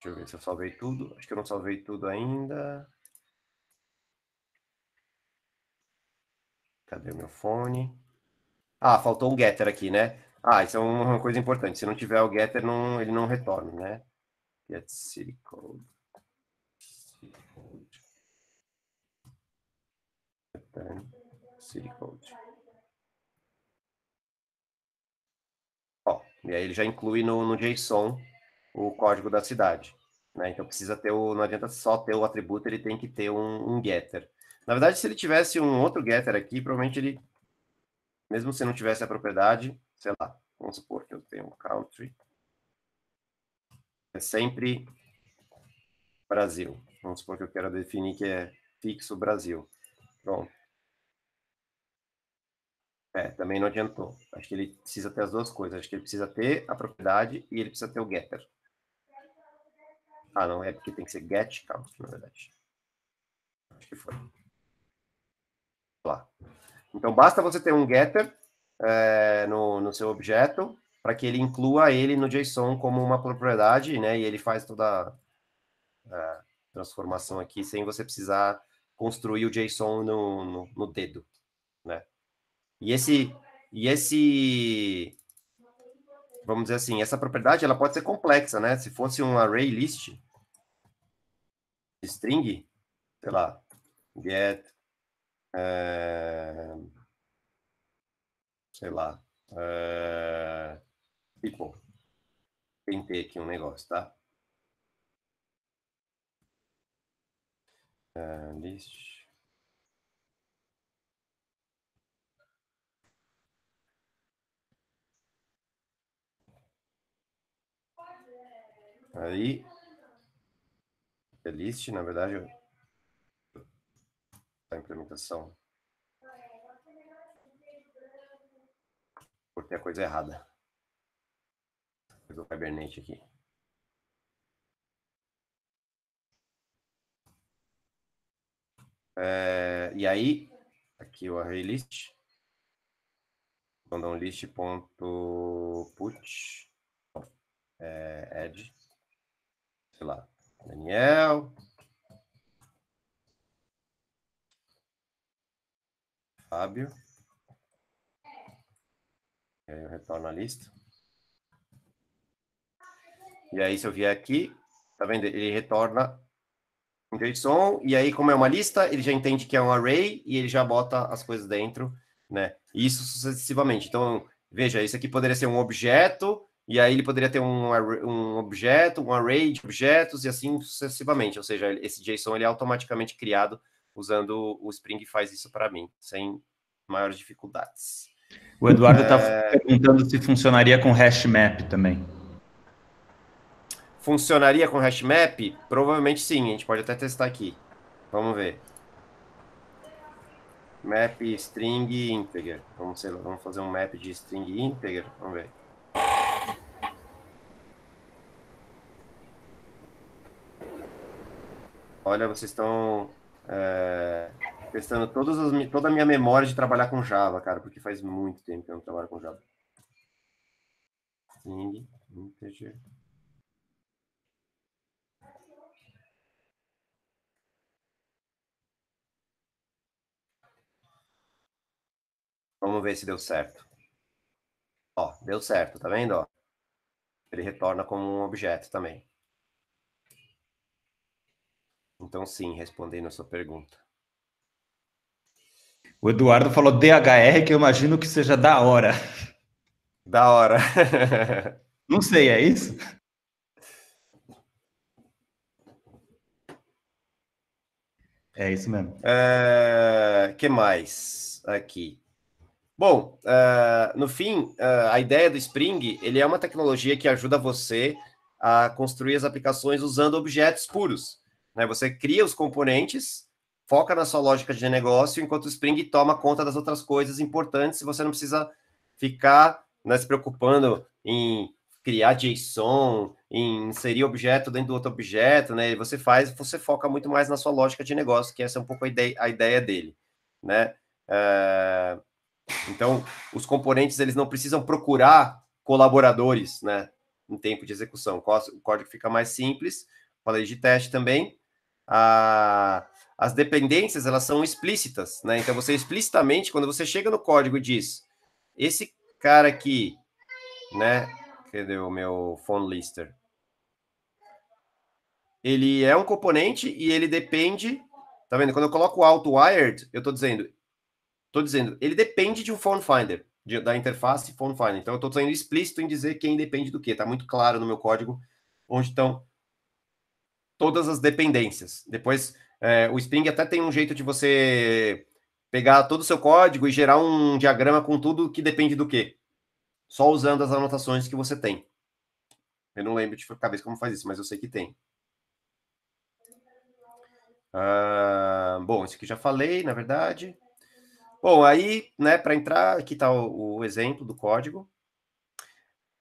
Deixa eu ver se eu salvei tudo. Acho que eu não salvei tudo ainda. Cadê meu fone? Ah, faltou o getter aqui, né? Ah, isso é uma coisa importante. Se não tiver o getter, não, ele não retorna, né? Get city code. City code. Ó, e aí ele já inclui no, no JSON o código da cidade. Né? Então precisa ter o. Não adianta só ter o atributo, ele tem que ter um, um getter. Na verdade, se ele tivesse um outro getter aqui, provavelmente ele, mesmo se não tivesse a propriedade, sei lá, vamos supor que eu tenho um country, é sempre Brasil. Vamos supor que eu quero definir que é fixo Brasil. Pronto. É, também não adiantou. Acho que ele precisa ter as duas coisas. Acho que ele precisa ter a propriedade e ele precisa ter o getter. Ah, não, é porque tem que ser get count, na verdade. Acho que foi lá. Então, basta você ter um getter é, no, no seu objeto para que ele inclua ele no JSON como uma propriedade, né? E ele faz toda a eh, transformação aqui sem você precisar construir o JSON no, no, no dedo, né? E esse, e esse, vamos dizer assim, essa propriedade ela pode ser complexa, né? Se fosse um array list, string, sei lá, get é... Sei lá. É... Tipo, tentei aqui um negócio, tá? É... Eh, list. Aí, list, na verdade, eu da implementação. Porque a é coisa errada. Do Hibernate aqui. É, e aí, aqui o array list. Mandar um list.put é, add, sei lá, Daniel, Fábio. E aí eu retorno a lista. E aí, se eu vier aqui, tá vendo? Ele retorna JSON, e aí, como é uma lista, ele já entende que é um array e ele já bota as coisas dentro, né? isso sucessivamente. Então, veja, isso aqui poderia ser um objeto, e aí ele poderia ter um, um objeto, um array de objetos e assim sucessivamente. Ou seja, esse JSON ele é automaticamente criado usando o Spring faz isso para mim, sem maiores dificuldades. O Eduardo está é... perguntando se funcionaria com hashmap também. Funcionaria com hashmap? Provavelmente sim, a gente pode até testar aqui. Vamos ver. Map string integer. Vamos, lá, vamos fazer um map de string integer. Vamos ver. Olha, vocês estão é, testando todas as, toda a minha memória de trabalhar com Java, cara, porque faz muito tempo que eu não trabalho com Java. String, integer. Vamos ver se deu certo. Ó, deu certo, tá vendo? Ó, ele retorna como um objeto também. Então, sim, respondendo a sua pergunta. O Eduardo falou DHR, que eu imagino que seja da hora. Da hora. Não sei, é isso? É isso mesmo. Uh, que mais aqui? Bom, uh, no fim, uh, a ideia do Spring ele é uma tecnologia que ajuda você a construir as aplicações usando objetos puros. Né? Você cria os componentes, foca na sua lógica de negócio, enquanto o Spring toma conta das outras coisas importantes e você não precisa ficar né, se preocupando em criar JSON, em inserir objeto dentro do outro objeto, né? E você faz, você foca muito mais na sua lógica de negócio, que essa é um pouco a ideia, a ideia dele, né? É... Então, os componentes eles não precisam procurar colaboradores, né? Em tempo de execução, o código fica mais simples. Falei de teste também a, as dependências elas são explícitas, né? Então você explicitamente, quando você chega no código e diz, esse cara aqui, né? Cadê o meu phone lister? Ele é um componente e ele depende. Tá vendo? Quando eu coloco auto wired, eu tô dizendo, tô dizendo, ele depende de um phone finder, de, da interface phone finder. Então eu tô sendo explícito em dizer quem depende do que. Tá muito claro no meu código onde estão todas as dependências. Depois, é, o Spring até tem um jeito de você pegar todo o seu código e gerar um diagrama com tudo que depende do quê. Só usando as anotações que você tem. Eu não lembro de cabeça como faz isso, mas eu sei que tem. Ah, bom, isso aqui já falei, na verdade. Bom, aí, né, para entrar, aqui está o, o, exemplo do código.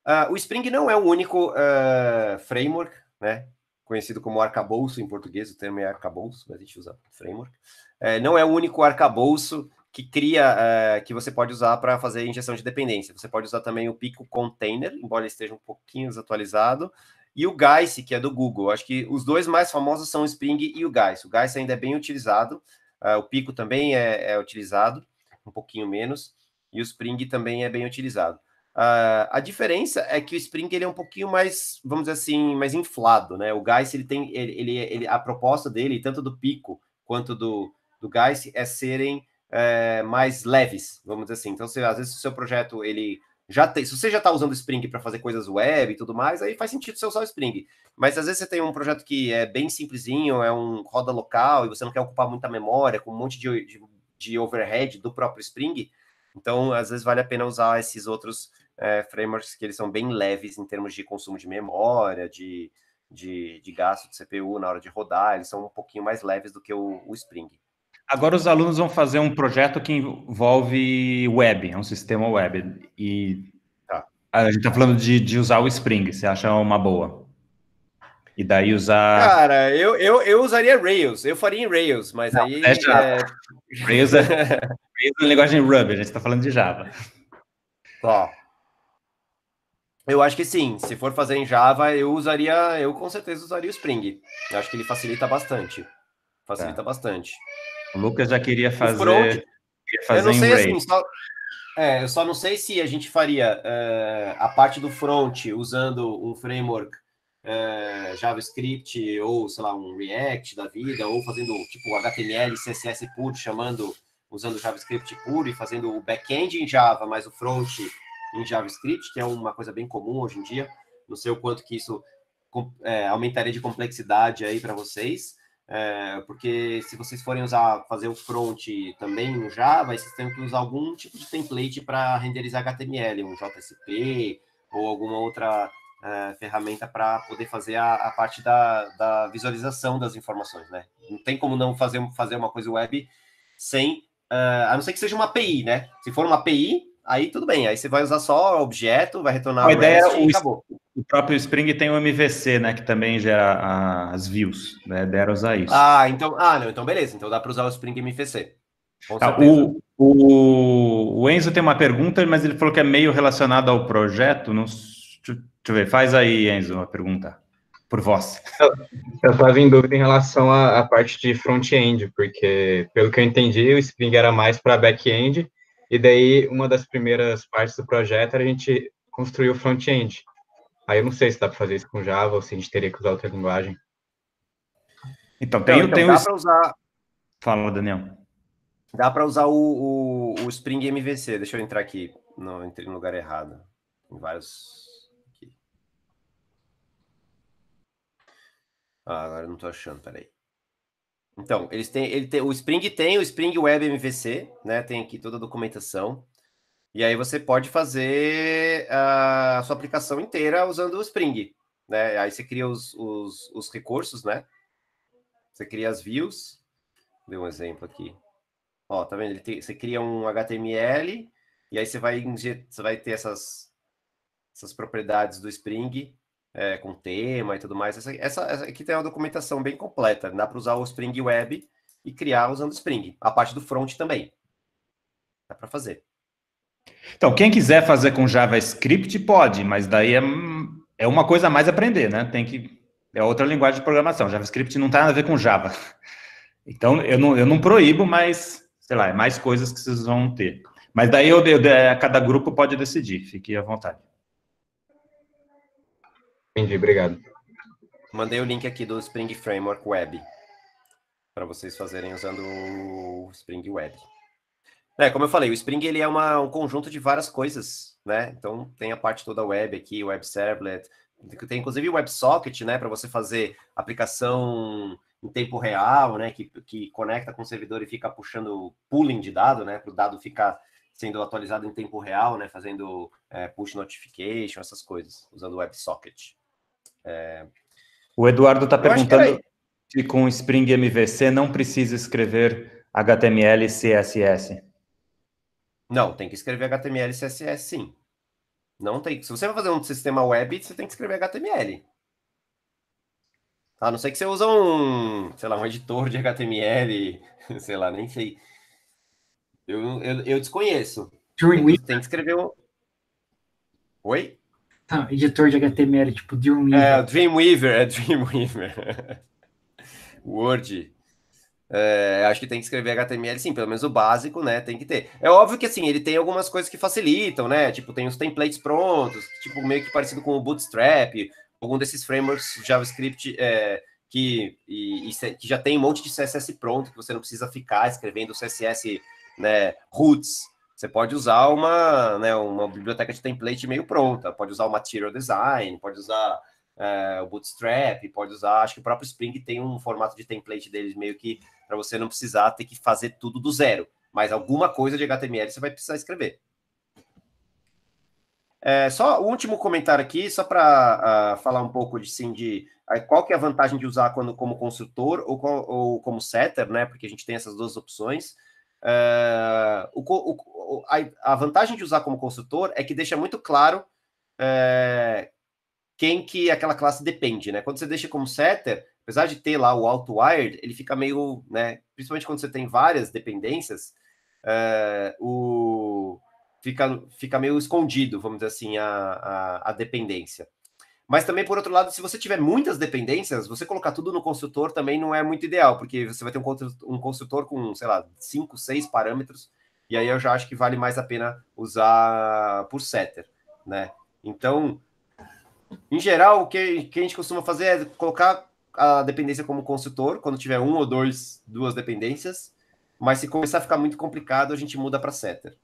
Ah, o Spring não é o único uh, framework né, conhecido como arcabouço em português, o termo é arcabouço, mas a gente usa framework. É, não é o único arcabouço que cria, é, que você pode usar para fazer injeção de dependência. Você pode usar também o Pico Container, embora ele esteja um pouquinho desatualizado, e o Guys, que é do Google. Acho que os dois mais famosos são o Spring e o Guys. O Guys ainda é bem utilizado, é, o Pico também é, é utilizado, um pouquinho menos, e o Spring também é bem utilizado. Uh, a diferença é que o Spring ele é um pouquinho mais, vamos dizer assim, mais inflado, né? O Gás ele tem, ele, ele, ele, a proposta dele, tanto do pico quanto do, do Gás, é serem é, mais leves, vamos dizer assim. Então, se, às vezes, se o seu projeto ele já tem, se você já está usando o Spring para fazer coisas web e tudo mais, aí faz sentido você usar o Spring. Mas às vezes você tem um projeto que é bem simplesinho, é um roda local e você não quer ocupar muita memória, com um monte de, de, de overhead do próprio Spring. Então, às vezes vale a pena usar esses outros é, frameworks que eles são bem leves em termos de consumo de memória, de, de, de, gasto de CPU na hora de rodar, eles são um pouquinho mais leves do que o, o Spring. Agora os alunos vão fazer um projeto que envolve web, é um sistema web. E tá. a gente está falando de, de usar o Spring, você acha uma boa? E daí usar. Cara, eu, eu, eu usaria Rails, eu faria em Rails, mas Não, aí. É Java. É... Rails, é... Rails é linguagem Ruby, a gente está falando de Java. Tá. Eu acho que sim. Se for fazer em Java, eu usaria, eu com certeza usaria o Spring. Eu acho que ele facilita bastante. Facilita tá. bastante. O Lucas já queria fazer. Front, queria fazer eu não sei assim, só, é, eu só não sei se a gente faria uh, a parte do front usando um framework uh, JavaScript ou sei lá um React da vida ou fazendo tipo HTML, CSS puro, chamando usando JavaScript puro e fazendo o back-end em Java, mas o front em JavaScript, que é uma coisa bem comum hoje em dia. Não sei o quanto que isso é, aumentaria de complexidade aí para vocês, é, porque se vocês forem usar, fazer o front também no Java, vocês têm que usar algum tipo de template para renderizar HTML, um JSP ou alguma outra é, ferramenta para poder fazer a, a parte da, da, visualização das informações, né? Não tem como não fazer, fazer uma coisa web sem, uh, a não ser que seja uma API, né? Se for uma API, aí tudo bem, aí você vai usar só objeto, vai retornar a ideia REST é o, acabou. O próprio Spring tem o MVC, né, que também gera as views, né, deram usar isso. Ah, então, ah, não, então beleza, então dá para usar o Spring MVC. Tá, o, o, o, Enzo tem uma pergunta, mas ele falou que é meio relacionado ao projeto, não, deixa eu ver, faz aí, Enzo, uma pergunta. Por voz. Eu estava em dúvida em relação à, à parte de front-end, porque, pelo que eu entendi, o Spring era mais para back-end, e daí, uma das primeiras partes do projeto era a gente construir o front-end. Aí eu não sei se dá para fazer isso com Java ou se a gente teria que usar outra linguagem. Então, tem, então, tem dá para usar. Fala, Daniel. Dá para usar o, o, o, Spring MVC. Deixa eu entrar aqui. Não, entrei no lugar errado. Tem vários. Aqui. Ah, agora eu não estou achando, peraí. Então, eles têm, ele tem, o Spring tem o Spring Web MVC, né? Tem aqui toda a documentação. E aí você pode fazer a sua aplicação inteira usando o Spring, né? Aí você cria os, os, os recursos, né? Você cria as views. Deu um exemplo aqui. Ó, tá vendo? Tem, você cria um HTML e aí você vai, você vai ter essas, essas propriedades do Spring é, com tema e tudo mais. Essa, essa, essa aqui tem uma documentação bem completa. Né? Dá para usar o Spring Web e criar usando Spring. A parte do front também. Dá para fazer. Então, quem quiser fazer com JavaScript pode, mas daí é, é uma coisa a mais aprender, né? Tem que é outra linguagem de programação. JavaScript não tem tá nada a ver com Java. Então, eu não, eu não proíbo, mas, sei lá, é mais coisas que vocês vão ter. Mas daí eu, eu, é, cada grupo pode decidir, fique à vontade. Entendi, obrigado. Mandei o link aqui do Spring Framework Web para vocês fazerem usando o Spring Web. É, como eu falei, o Spring ele é uma, um conjunto de várias coisas, né? Então tem a parte toda web aqui, web servlet, tem inclusive o WebSocket, né, para você fazer aplicação em tempo real, né, que, que conecta com o servidor e fica puxando pooling de dado, né, para o dado ficar sendo atualizado em tempo real, né, fazendo é, push notification, essas coisas, usando o WebSocket. É... O Eduardo está perguntando se com Spring MVC não precisa escrever HTML e CSS. Não, tem que escrever HTML e CSS sim. Não tem. Se você vai fazer um sistema web, você tem que escrever HTML. A não ser que você usa um, sei lá, um editor de HTML, sei lá, nem sei. Eu, eu, eu desconheço. Tem, tem que escrever um. Oi? Tá, editor de HTML, tipo Dreamweaver. É, Dreamweaver, é Dreamweaver. Word. É, acho que tem que escrever HTML, sim, pelo menos o básico, né? Tem que ter. É óbvio que assim, ele tem algumas coisas que facilitam, né? Tipo, tem os templates prontos, tipo, meio que parecido com o Bootstrap, algum desses frameworks JavaScript é, que, e, e, que já tem um monte de CSS pronto, que você não precisa ficar escrevendo CSS né, roots você pode usar uma, né, uma biblioteca de template meio pronta, pode usar o Material Design, pode usar é, o Bootstrap, pode usar, acho que o próprio Spring tem um formato de template deles meio que para você não precisar ter que fazer tudo do zero, mas alguma coisa de HTML você vai precisar escrever. É, só o último comentário aqui, só para uh, ah, falar um pouco de sim de uh, qual que é a vantagem de usar quando como consultor ou, ou como setter, né? Porque a gente tem essas duas opções. É, o, o, a, a, vantagem de usar como consultor é que deixa muito claro é, quem que aquela classe depende, né? Quando você deixa como setter, apesar de ter lá o auto-wired, ele fica meio, né? Principalmente quando você tem várias dependências, é, o, fica, fica meio escondido, vamos dizer assim, a, a, a dependência. Mas também, por outro lado, se você tiver muitas dependências, você colocar tudo no construtor também não é muito ideal, porque você vai ter um construtor com, sei lá, cinco, seis parâmetros, e aí eu já acho que vale mais a pena usar por setter, né? Então, em geral, o que, que a gente costuma fazer é colocar a dependência como construtor, quando tiver um ou dois, duas dependências, mas se começar a ficar muito complicado, a gente muda para setter.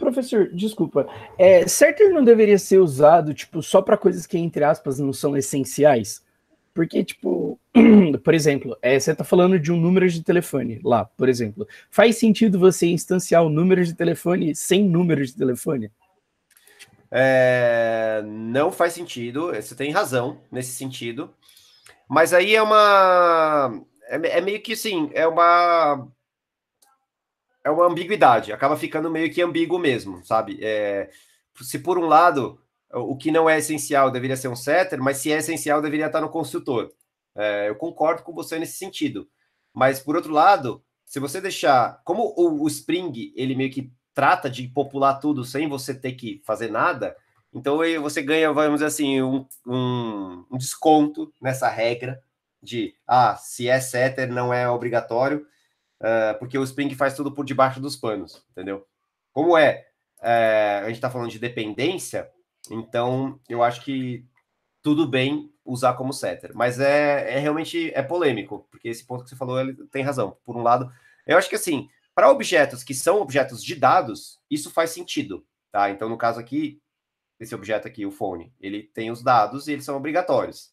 Professor, desculpa. É, ele não deveria ser usado, tipo, só para coisas que, entre aspas, não são essenciais? Porque, tipo, por exemplo, é, você está falando de um número de telefone lá, por exemplo. Faz sentido você instanciar o número de telefone sem número de telefone? É, não faz sentido. Você tem razão nesse sentido. Mas aí é uma. É, é meio que assim, é uma é uma ambiguidade, acaba ficando meio que ambíguo mesmo, sabe? É, se por um lado o que não é essencial deveria ser um setter, mas se é essencial deveria estar no construtor. É, eu concordo com você nesse sentido. Mas por outro lado, se você deixar, como o, o Spring ele meio que trata de popular tudo sem você ter que fazer nada, então aí você ganha, vamos dizer assim, um, um, um desconto nessa regra de ah, se é setter não é obrigatório uh, porque o Spring faz tudo por debaixo dos panos, entendeu? Como é, uh, a gente está falando de dependência, então eu acho que tudo bem usar como setter, mas é, é realmente é polêmico, porque esse ponto que você falou ele tem razão. Por um lado, eu acho que assim, para objetos que são objetos de dados, isso faz sentido, tá? Então, no caso aqui, esse objeto aqui, o fone, ele tem os dados e eles são obrigatórios.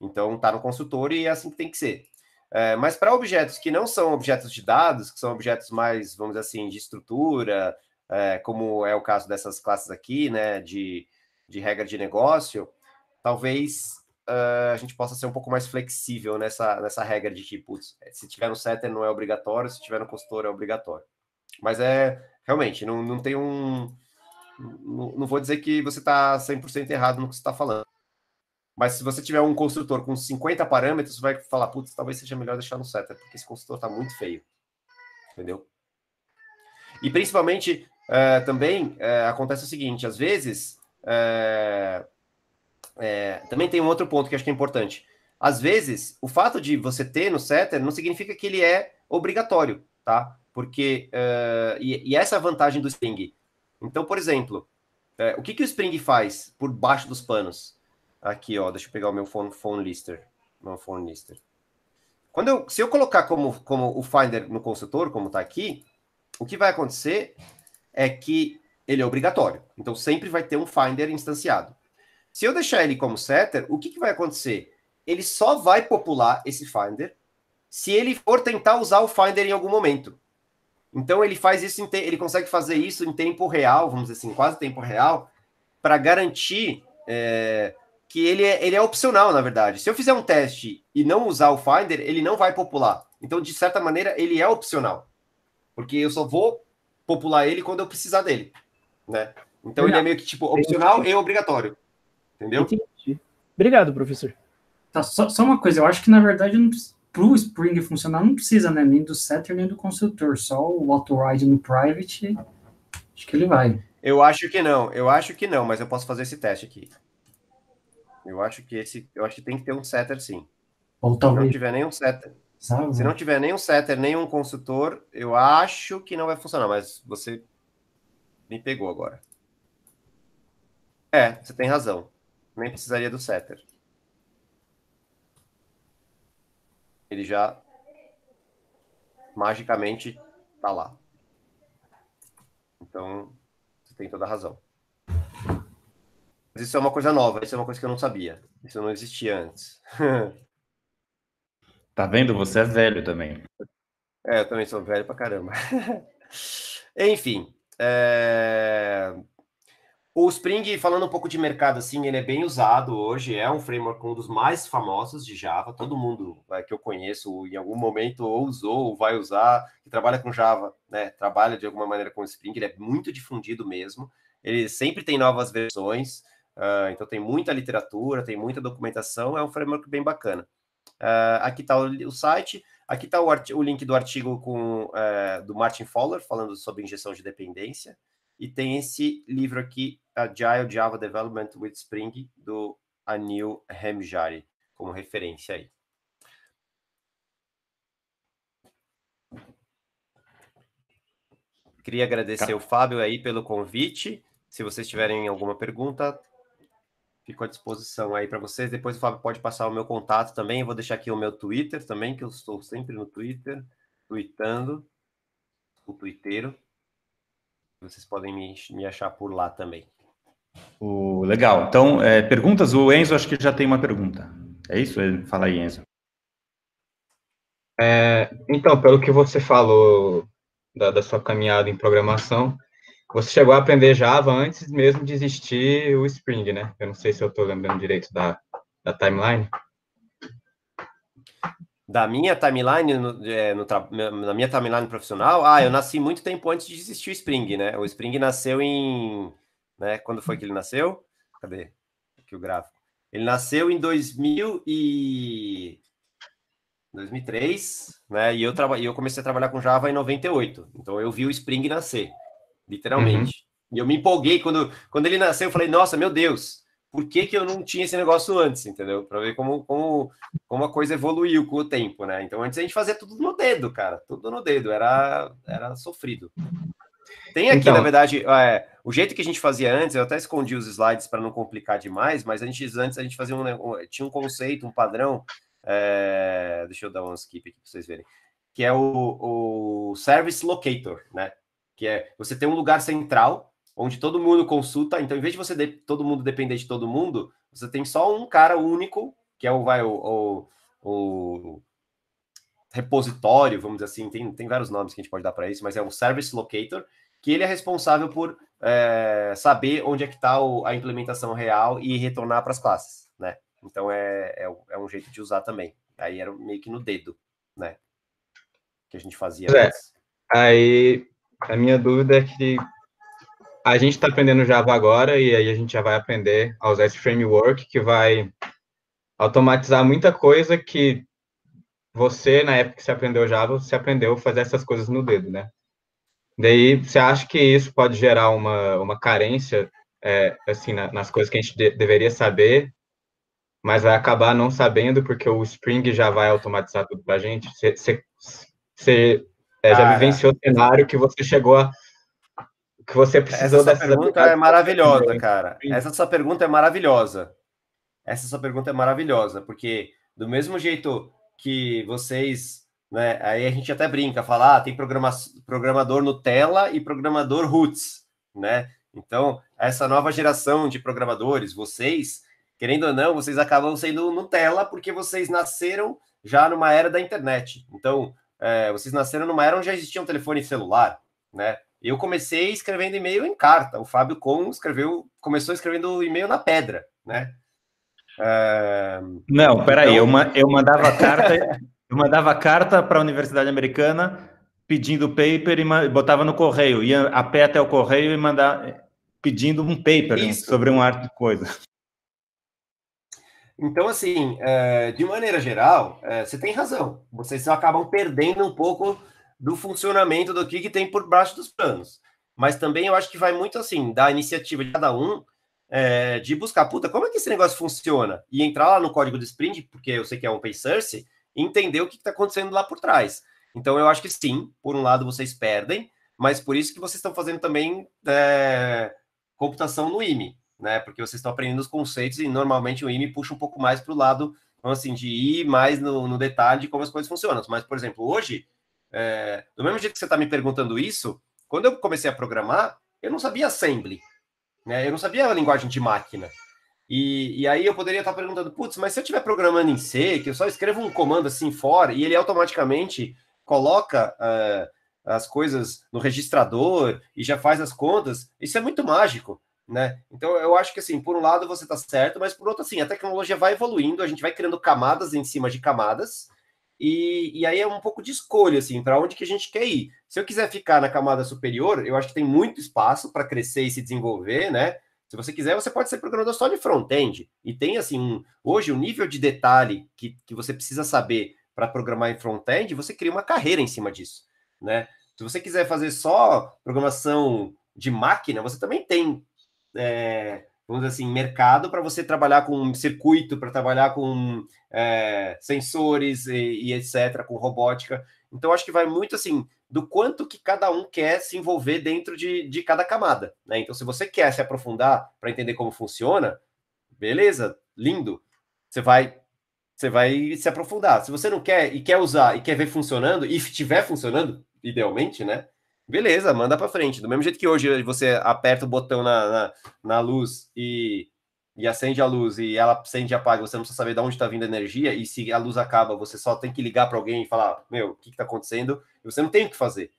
Então, tá no consultor e é assim que tem que ser. É, mas para objetos que não são objetos de dados, que são objetos mais, vamos dizer assim, de estrutura, é, como é o caso dessas classes aqui, né, de, de regra de negócio, talvez uh, a gente possa ser um pouco mais flexível nessa, nessa regra de tipo, se tiver no setter não é obrigatório, se tiver no consultor é obrigatório. Mas é, realmente, não, não tem um... Não, não vou dizer que você está 100% errado no que você está falando. Mas se você tiver um construtor com 50 parâmetros, vai falar, putz, talvez seja melhor deixar no setter, porque esse construtor está muito feio. Entendeu? E principalmente, uh, também uh, acontece o seguinte, às vezes... Uh, também tem um outro ponto que acho que é importante. Às vezes, o fato de você ter no setter não significa que ele é obrigatório, tá? Porque... E, e, essa é a vantagem do Spring. Então, por exemplo, o que, que o Spring faz por baixo dos panos? Aqui, ó, deixa eu pegar o meu phone, phone lister. Meu phone lister. Quando eu, se eu colocar como, como o Finder no consultor, como está aqui, o que vai acontecer é que ele é obrigatório. Então, sempre vai ter um Finder instanciado. Se eu deixar ele como setter, o que, que vai acontecer? Ele só vai popular esse Finder se ele for tentar usar o Finder em algum momento. Então ele faz isso, ele consegue fazer isso em tempo real, vamos dizer assim, quase tempo real, para garantir é, que ele é, ele é opcional, na verdade. Se eu fizer um teste e não usar o Finder, ele não vai popular. Então, de certa maneira, ele é opcional. Porque eu só vou popular ele quando eu precisar dele, né? Então, Obrigado. ele é meio que, tipo, opcional Entendi. e obrigatório. Entendeu? Entendi. Obrigado, professor. Tá, só, só, uma coisa. Eu acho que, na verdade, para o Spring funcionar, não precisa, né? Nem do setter, nem do construtor. Só o autoride no private, acho que ele vai. Eu acho que não. Eu acho que não, mas eu posso fazer esse teste aqui. Eu acho que esse, eu acho que tem que ter um setter sim. Ou talvez. Se não tiver nenhum setter, Sabe? se não tiver nenhum setter, nenhum consultor, eu acho que não vai funcionar. Mas você me pegou agora. É, você tem razão. Nem precisaria do setter. Ele já magicamente tá lá. Então, você tem toda a razão. Mas isso é uma coisa nova, isso é uma coisa que eu não sabia. Isso não existia antes. tá vendo? Você é velho também. É, eu também sou velho pra caramba. Enfim. É... O Spring, falando um pouco de mercado, assim, ele é bem usado hoje, é um framework um dos mais famosos de Java. Todo mundo é, que eu conheço em algum momento ou usou ou vai usar, que trabalha com Java, né, trabalha de alguma maneira com o Spring, ele é muito difundido mesmo. Ele sempre tem novas versões. Uh, então tem muita literatura, tem muita documentação, é um framework bem bacana. Uh, aqui está o, o, site, aqui está o, o, link do artigo com, uh, do Martin Fowler falando sobre injeção de dependência, e tem esse livro aqui, Agile Java Development with Spring, do Anil Hemjari, como referência aí. Queria agradecer Car... o Fábio aí pelo convite. Se vocês tiverem alguma pergunta, Fico à disposição aí para vocês. Depois o Fábio pode passar o meu contato também. vou deixar aqui o meu Twitter também, que eu estou sempre no Twitter, tweetando, o Twitter. Vocês podem me, me achar por lá também. Oh, legal. Então, é, perguntas? O Enzo acho que já tem uma pergunta. É isso? Fala aí, Enzo. É, então, pelo que você falou da, da sua caminhada em programação, você chegou a aprender Java antes mesmo de existir o Spring, né? Eu não sei se eu estou lembrando direito da, da timeline. Da minha timeline, no, é, no, na minha timeline profissional, ah, eu nasci muito tempo antes de existir o Spring, né? O Spring nasceu em. Né, quando foi que ele nasceu? Cadê? Aqui o gráfico. Ele nasceu em 2000 e 2003, né? E eu, traba... eu comecei a trabalhar com Java em 98. Então eu vi o Spring nascer literalmente. Uhum. E eu me empolguei quando, quando ele nasceu, eu falei, nossa, meu Deus, por que, que eu não tinha esse negócio antes, entendeu? Para ver como, como, como a coisa evoluiu com o tempo, né? Então antes a gente fazia tudo no dedo, cara, tudo no dedo, era, era sofrido. Tem aqui, então... na verdade, é, o jeito que a gente fazia antes, eu até escondi os slides para não complicar demais, mas a gente antes a gente fazia um, tinha um conceito, um padrão. É, deixa eu dar um skip aqui para vocês verem, que é o, o service locator, né? que é você ter um lugar central onde todo mundo consulta. Então, em vez de você de, todo mundo depender de todo mundo, você tem só um cara único, que é o vai o, o, o repositório, vamos dizer assim, tem, tem vários nomes que a gente pode dar para isso, mas é um service locator, que ele é responsável por é, saber onde é que está a implementação real e retornar para as classes, né? Então é, é, é, um jeito de usar também. Aí era meio que no dedo, né? Que a gente fazia. É. Aí a minha dúvida é que a gente está aprendendo Java agora e aí a gente já vai aprender a usar esse framework que vai automatizar muita coisa que você, na época que você aprendeu Java, você aprendeu a fazer essas coisas no dedo, né? Daí, você acha que isso pode gerar uma, uma carência, é, assim, na, nas coisas que a gente de, deveria saber, mas vai acabar não sabendo porque o Spring já vai automatizar tudo para a gente? Você é, já vivenciou o cenário que você chegou a. que você precisou Essa dessa pergunta é maravilhosa, cara. Essa sua pergunta é maravilhosa. Essa sua pergunta é maravilhosa, porque do mesmo jeito que vocês. Né, aí a gente até brinca, fala, ah, tem programa, programador Nutella e programador Roots, né? Então, essa nova geração de programadores, vocês, querendo ou não, vocês acabam sendo Nutella porque vocês nasceram já numa era da internet. Então, é, vocês nasceram numa era onde já existia um telefone celular, né? Eu comecei escrevendo e-mail em carta. O Fábio Com escreveu, começou escrevendo e-mail na pedra, né? É... Não, peraí, então... eu, ma eu mandava carta, eu mandava carta para a Universidade Americana pedindo paper e botava no correio, ia a pé até o correio e mandava pedindo um paper Isso. sobre um arte coisa. Então, assim, eh, de maneira geral, eh, você tem razão. Vocês acabam perdendo um pouco do funcionamento do que, que tem por baixo dos planos. Mas também eu acho que vai muito assim, da iniciativa de cada um é, de buscar, puta, como é que esse negócio funciona? E entrar lá no código do Sprint, porque eu sei que é open source, e entender o que está acontecendo lá por trás. Então eu acho que sim, por um lado vocês perdem, mas por isso que vocês estão fazendo também é, computação no IME né? Porque vocês estão aprendendo os conceitos e normalmente o IME puxa um pouco mais para o lado, assim, de ir mais no, no, detalhe de como as coisas funcionam. Mas, por exemplo, hoje, é, do mesmo jeito que você está me perguntando isso, quando eu comecei a programar, eu não sabia assembly, né? Eu não sabia a linguagem de máquina. E, e aí eu poderia estar tá perguntando, putz, mas se eu estiver programando em C, que eu só escrevo um comando assim fora e ele automaticamente coloca uh, as coisas no registrador e já faz as contas, isso é muito mágico né? Então eu acho que assim, por um lado você está certo, mas por outro assim, a tecnologia vai evoluindo, a gente vai criando camadas em cima de camadas. E, e aí é um pouco de escolha assim, para onde que a gente quer ir. Se eu quiser ficar na camada superior, eu acho que tem muito espaço para crescer e se desenvolver, né? Se você quiser, você pode ser programador só de front-end. E tem assim, um, hoje o nível de detalhe que, que você precisa saber para programar em front-end, você cria uma carreira em cima disso, né? Se você quiser fazer só programação de máquina, você também tem é, vamos dizer assim, mercado para você trabalhar com circuito, para trabalhar com é, sensores e, e, etc., com robótica. Então, acho que vai muito assim do quanto que cada um quer se envolver dentro de, de cada camada. Né? Então, se você quer se aprofundar para entender como funciona, beleza, lindo. Você vai você vai se aprofundar. Se você não quer e quer usar e quer ver funcionando, e estiver funcionando, idealmente, né? Beleza, manda para frente. Do mesmo jeito que hoje você aperta o botão na, na, na luz e, e acende a luz e ela acende e apaga, você não precisa saber de onde está vindo a energia, e se a luz acaba, você só tem que ligar para alguém e falar: Meu, o que está acontecendo? E você não tem o que fazer.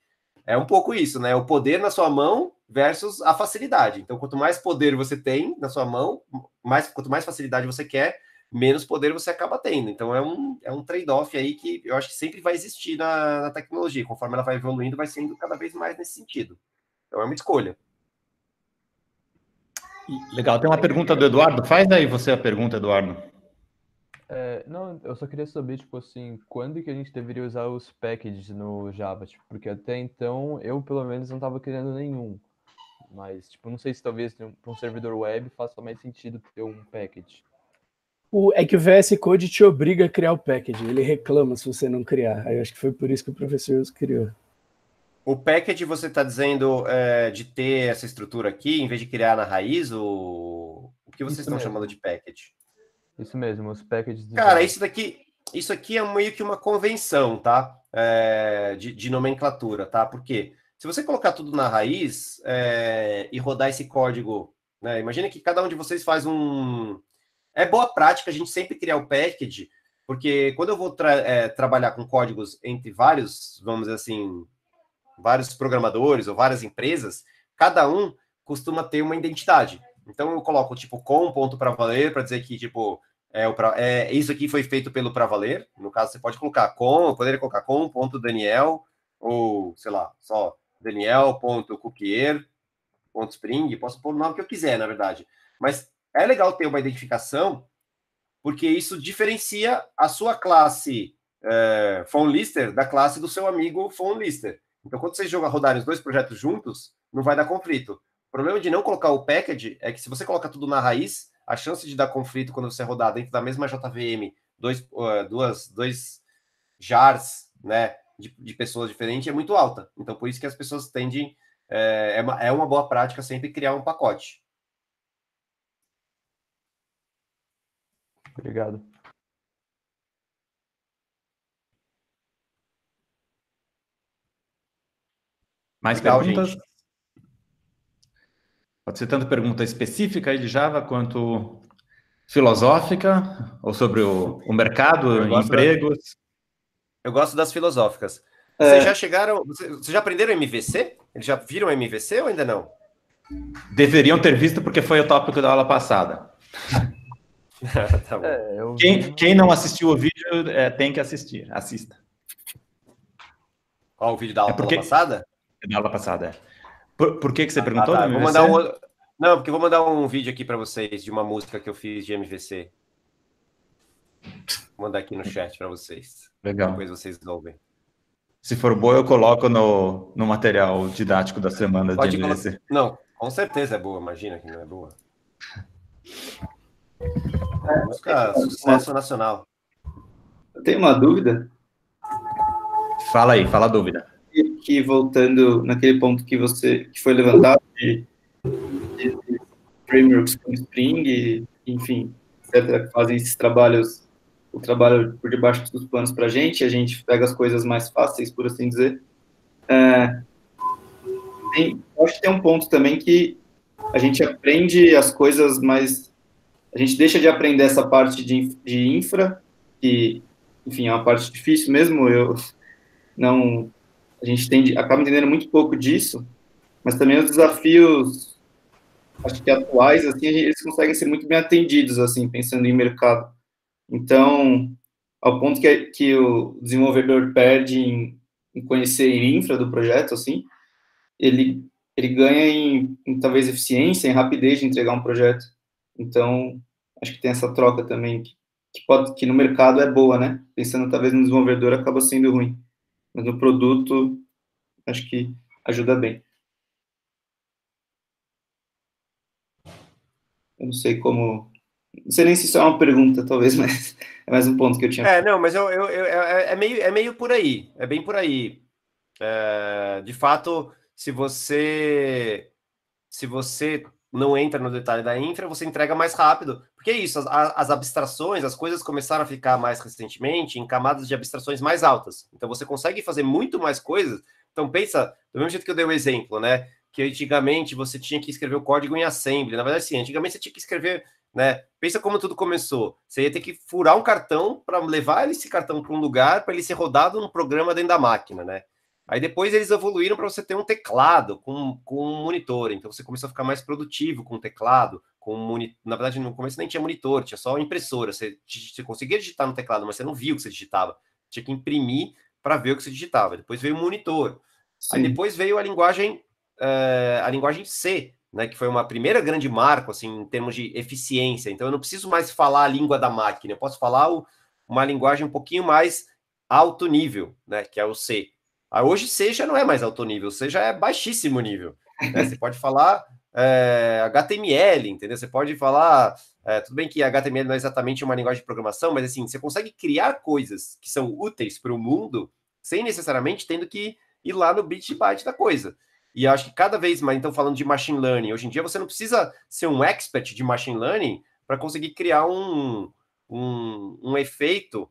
É um pouco isso, né? O poder na sua mão versus a facilidade. Então, quanto mais poder você tem na sua mão, mais, quanto mais facilidade você quer, menos poder você acaba tendo. Então é um, é um trade-off aí que eu acho que sempre vai existir na, na, tecnologia. Conforme ela vai evoluindo, vai sendo cada vez mais nesse sentido. Então é uma escolha. Legal, tem uma pergunta do Eduardo. Faz aí você a pergunta, Eduardo. É, não, eu só queria saber, tipo assim, quando que a gente deveria usar os packages no Java? Tipo, porque até então eu, pelo menos, não estava criando nenhum. Mas, tipo, não sei se talvez para um servidor web faça mais sentido ter um package. O, é que o VS Code te obriga a criar o package. Ele reclama se você não criar. Aí eu acho que foi por isso que o professor os criou. O package você está dizendo é, de ter essa estrutura aqui, em vez de criar na raiz, o que vocês isso estão mesmo. chamando de package? Isso mesmo, os packages. Cara, isso daqui, isso aqui é meio que uma convenção, tá? É, de, de, nomenclatura, tá? Porque se você colocar tudo na raiz é, e rodar esse código, né? Imagina que cada um de vocês faz um, é boa prática a gente sempre criar o package, porque quando eu vou tra é, trabalhar com códigos entre vários, vamos dizer assim, vários programadores ou várias empresas, cada um costuma ter uma identidade. Então eu coloco tipo com ponto para valer para dizer que tipo é, o pra, é isso aqui foi feito pelo para valer. No caso você pode colocar com, eu poderia colocar com ponto Daniel ou sei lá só Daniel ponto Spring. Posso pôr o nome que eu quiser na verdade. Mas é legal ter uma identificação, porque isso diferencia a sua classe é, phone lister da classe do seu amigo phone lister. Então, quando vocês jogar, rodarem os dois projetos juntos, não vai dar conflito. O problema de não colocar o package é que se você colocar tudo na raiz, a chance de dar conflito quando você rodar dentro da mesma JVM dois, eh, duas, dois jars né, de, de, pessoas diferentes é muito alta. Então, por isso que as pessoas tendem. É, é, uma, é uma boa prática sempre criar um pacote. Obrigado. Mais Legal, perguntas? Gente. Pode ser tanto pergunta específica aí de Java quanto filosófica, ou sobre o, o mercado, eu empregos. eu gosto das filosóficas. É. Vocês já chegaram. Vocês já aprenderam MVC? Eles já viram MVC ou ainda não? Deveriam ter visto porque foi o tópico da aula passada. tá é, eu... quem, quem não assistiu o vídeo é, tem que assistir, assista. Qual o vídeo da é aula, é porque... aula passada? Da aula passada, é. Por, por que, que você ah, perguntou? Tá, tá. Vou mandar um... Não, porque vou mandar um vídeo aqui para vocês de uma música que eu fiz de MVC. Vou mandar aqui no chat para vocês. Legal. Depois vocês ouvem. Se for boa, eu coloco no, no material didático da semana Pode de MVC. Colo... Não, com certeza é boa, imagina que não é boa. É, música sucesso nacional. Eu tenho uma dúvida. Fala aí, fala a dúvida. Que voltando naquele ponto que você que foi levantado de, de, de frameworks como Spring, e, enfim, etc, que fazem esses trabalhos, o trabalho por debaixo dos panos para a gente, a gente pega as coisas mais fáceis, por assim dizer. É, tem, acho que tem um ponto também que a gente aprende as coisas mais a gente deixa de aprender essa parte de, de infra, que, enfim, é uma parte difícil mesmo, eu não... A gente tem, acaba entendendo muito pouco disso, mas também os desafios acho que atuais, assim, eles conseguem ser muito bem atendidos, assim, pensando em mercado. Então, ao ponto que, que o desenvolvedor perde em, em conhecer infra do projeto, assim, ele, ele ganha em, em, talvez eficiência, em rapidez de entregar um projeto. Então, acho que tem essa troca também, que, que, pode, que no mercado é boa, né? Pensando talvez no desenvolvedor acaba sendo ruim, mas no produto acho que ajuda bem. Eu não sei como. Não sei nem se isso é uma pergunta, talvez, mas é mais um ponto que eu tinha. É, não, mas eu, eu, eu é, é, é, meio, é meio por aí, é bem por aí. É, de fato, se você se você não entra no detalhe da infra, você entrega mais rápido. Porque é isso, as, as, abstrações, as coisas começaram a ficar mais recentemente em camadas de abstrações mais altas. Então você consegue fazer muito mais coisas. Então pensa, do mesmo jeito que eu dei o um exemplo, né? Que antigamente você tinha que escrever o código em assembly. Na verdade, sim, antigamente você tinha que escrever, né? Pensa como tudo começou. Você ia ter que furar um cartão para levar esse cartão para um lugar para ele ser rodado num programa dentro da máquina, né? Aí depois eles evoluíram para você ter um teclado com, com um monitor. Então você começou a ficar mais produtivo com o teclado, com um monitor. Na verdade, no começo nem tinha monitor, tinha só impressora. Você, você conseguia digitar no teclado, mas você não via o que você digitava. Tinha que imprimir para ver o que você digitava. Depois veio o monitor. Sim. Aí depois veio a linguagem, uh, a linguagem C, né? Que foi uma primeira grande marco, assim, em termos de eficiência. Então eu não preciso mais falar a língua da máquina, eu posso falar o, uma linguagem um pouquinho mais alto nível, né? Que é o C. Ah, hoje seja não é mais alto nível, seja é baixíssimo nível. Né? Você pode falar é, HTML, entendeu? Você pode falar. É, tudo bem que HTML não é exatamente uma linguagem de programação, mas assim, você consegue criar coisas que são úteis para o mundo sem necessariamente tendo que ir lá no bit byte da coisa. E acho que cada vez mais, então, falando de machine learning, hoje em dia você não precisa ser um expert de machine learning para conseguir criar um, um, um efeito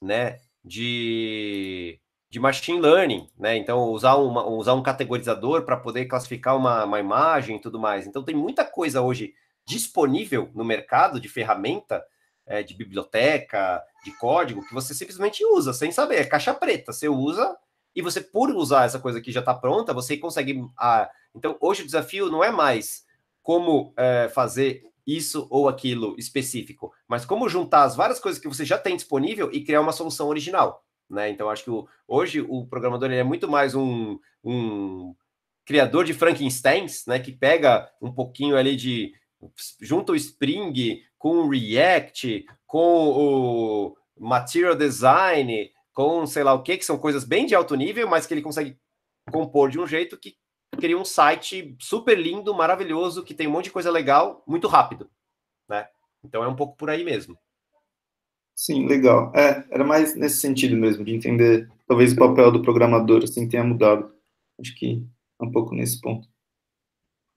né, de de machine learning, né? Então, usar, uma, usar um categorizador para poder classificar uma, uma imagem e tudo mais. Então, tem muita coisa hoje disponível no mercado de ferramenta, é, de biblioteca, de código, que você simplesmente usa, sem saber. É caixa preta, você usa e você, por usar essa coisa que já está pronta, você consegue. a. Ah, então, hoje o desafio não é mais como é, fazer isso ou aquilo específico, mas como juntar as várias coisas que você já tem disponível e criar uma solução original. Né? Então, acho que o, hoje o programador é muito mais um, um criador de Frankensteins, né? que pega um pouquinho ali de. junta o Spring com o React, com o Material Design, com sei lá o que, que são coisas bem de alto nível, mas que ele consegue compor de um jeito que cria um site super lindo, maravilhoso, que tem um monte de coisa legal, muito rápido. Né? Então, é um pouco por aí mesmo. Sim, legal. É, era mais nesse sentido mesmo, de entender talvez o papel do programador assim tenha mudado. Acho que é um pouco nesse ponto.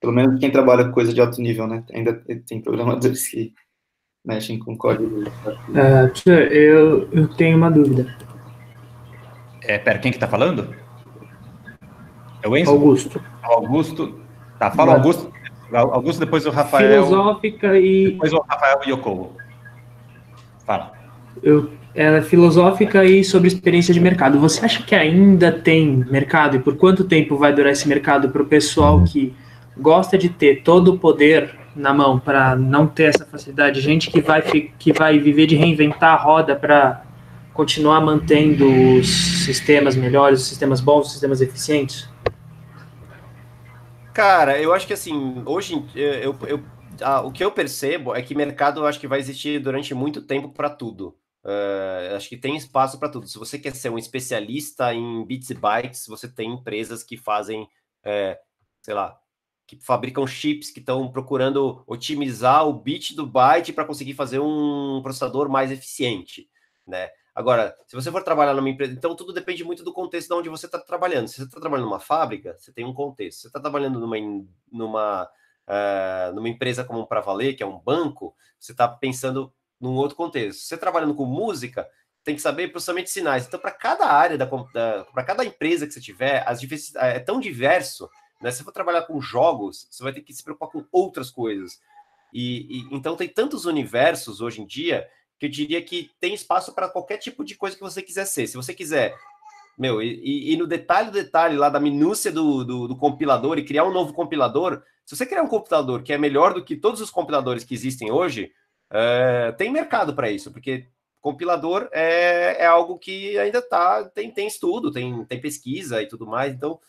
Pelo menos quem trabalha com coisa de alto nível, né? Ainda tem programadores que mexem com código. Uh, eu, eu tenho uma dúvida. É, pera, quem que tá falando? É o Enzo? Augusto. Augusto. Tá, fala Augusto. Augusto, depois o Rafael. Filosófica e. Depois o Rafael Yokobo. Fala eu, ela é filosófica e sobre experiência de mercado. Você acha que ainda tem mercado e por quanto tempo vai durar esse mercado para o pessoal que gosta de ter todo o poder na mão para não ter essa facilidade, gente que vai que vai viver de reinventar a roda para continuar mantendo os sistemas melhores, os sistemas bons, os sistemas eficientes? Cara, eu acho que assim, hoje eu, eu ah, o que eu percebo é que mercado acho que vai existir durante muito tempo para tudo. Uh, acho que tem espaço para tudo. Se você quer ser um especialista em bits e bytes, você tem empresas que fazem, é, sei lá, que fabricam chips que estão procurando otimizar o bit do byte para conseguir fazer um processador mais eficiente, né? Agora, se você for trabalhar numa empresa, então tudo depende muito do contexto de onde você está trabalhando. Se você está trabalhando numa fábrica, você tem um contexto. Se você está trabalhando numa, numa uh, numa empresa como um para valer, que é um banco, você está pensando num outro contexto. Você trabalhando com música, tem que saber processamento de sinais. Então, para cada área, da, da para cada empresa que você tiver, as ah, é tão diverso. Né? Se você for trabalhar com jogos, você vai ter que se preocupar com outras coisas. E, e Então, tem tantos universos hoje em dia que eu diria que tem espaço para qualquer tipo de coisa que você quiser ser. Se você quiser meu, e, e no detalhe do detalhe lá da minúcia do, do, do, compilador e criar um novo compilador, se você criar um computador que é melhor do que todos os compiladores que existem hoje, eh, tem mercado para isso, porque compilador é, é algo que ainda tá, tem, tem estudo, tem, tem pesquisa e tudo mais, então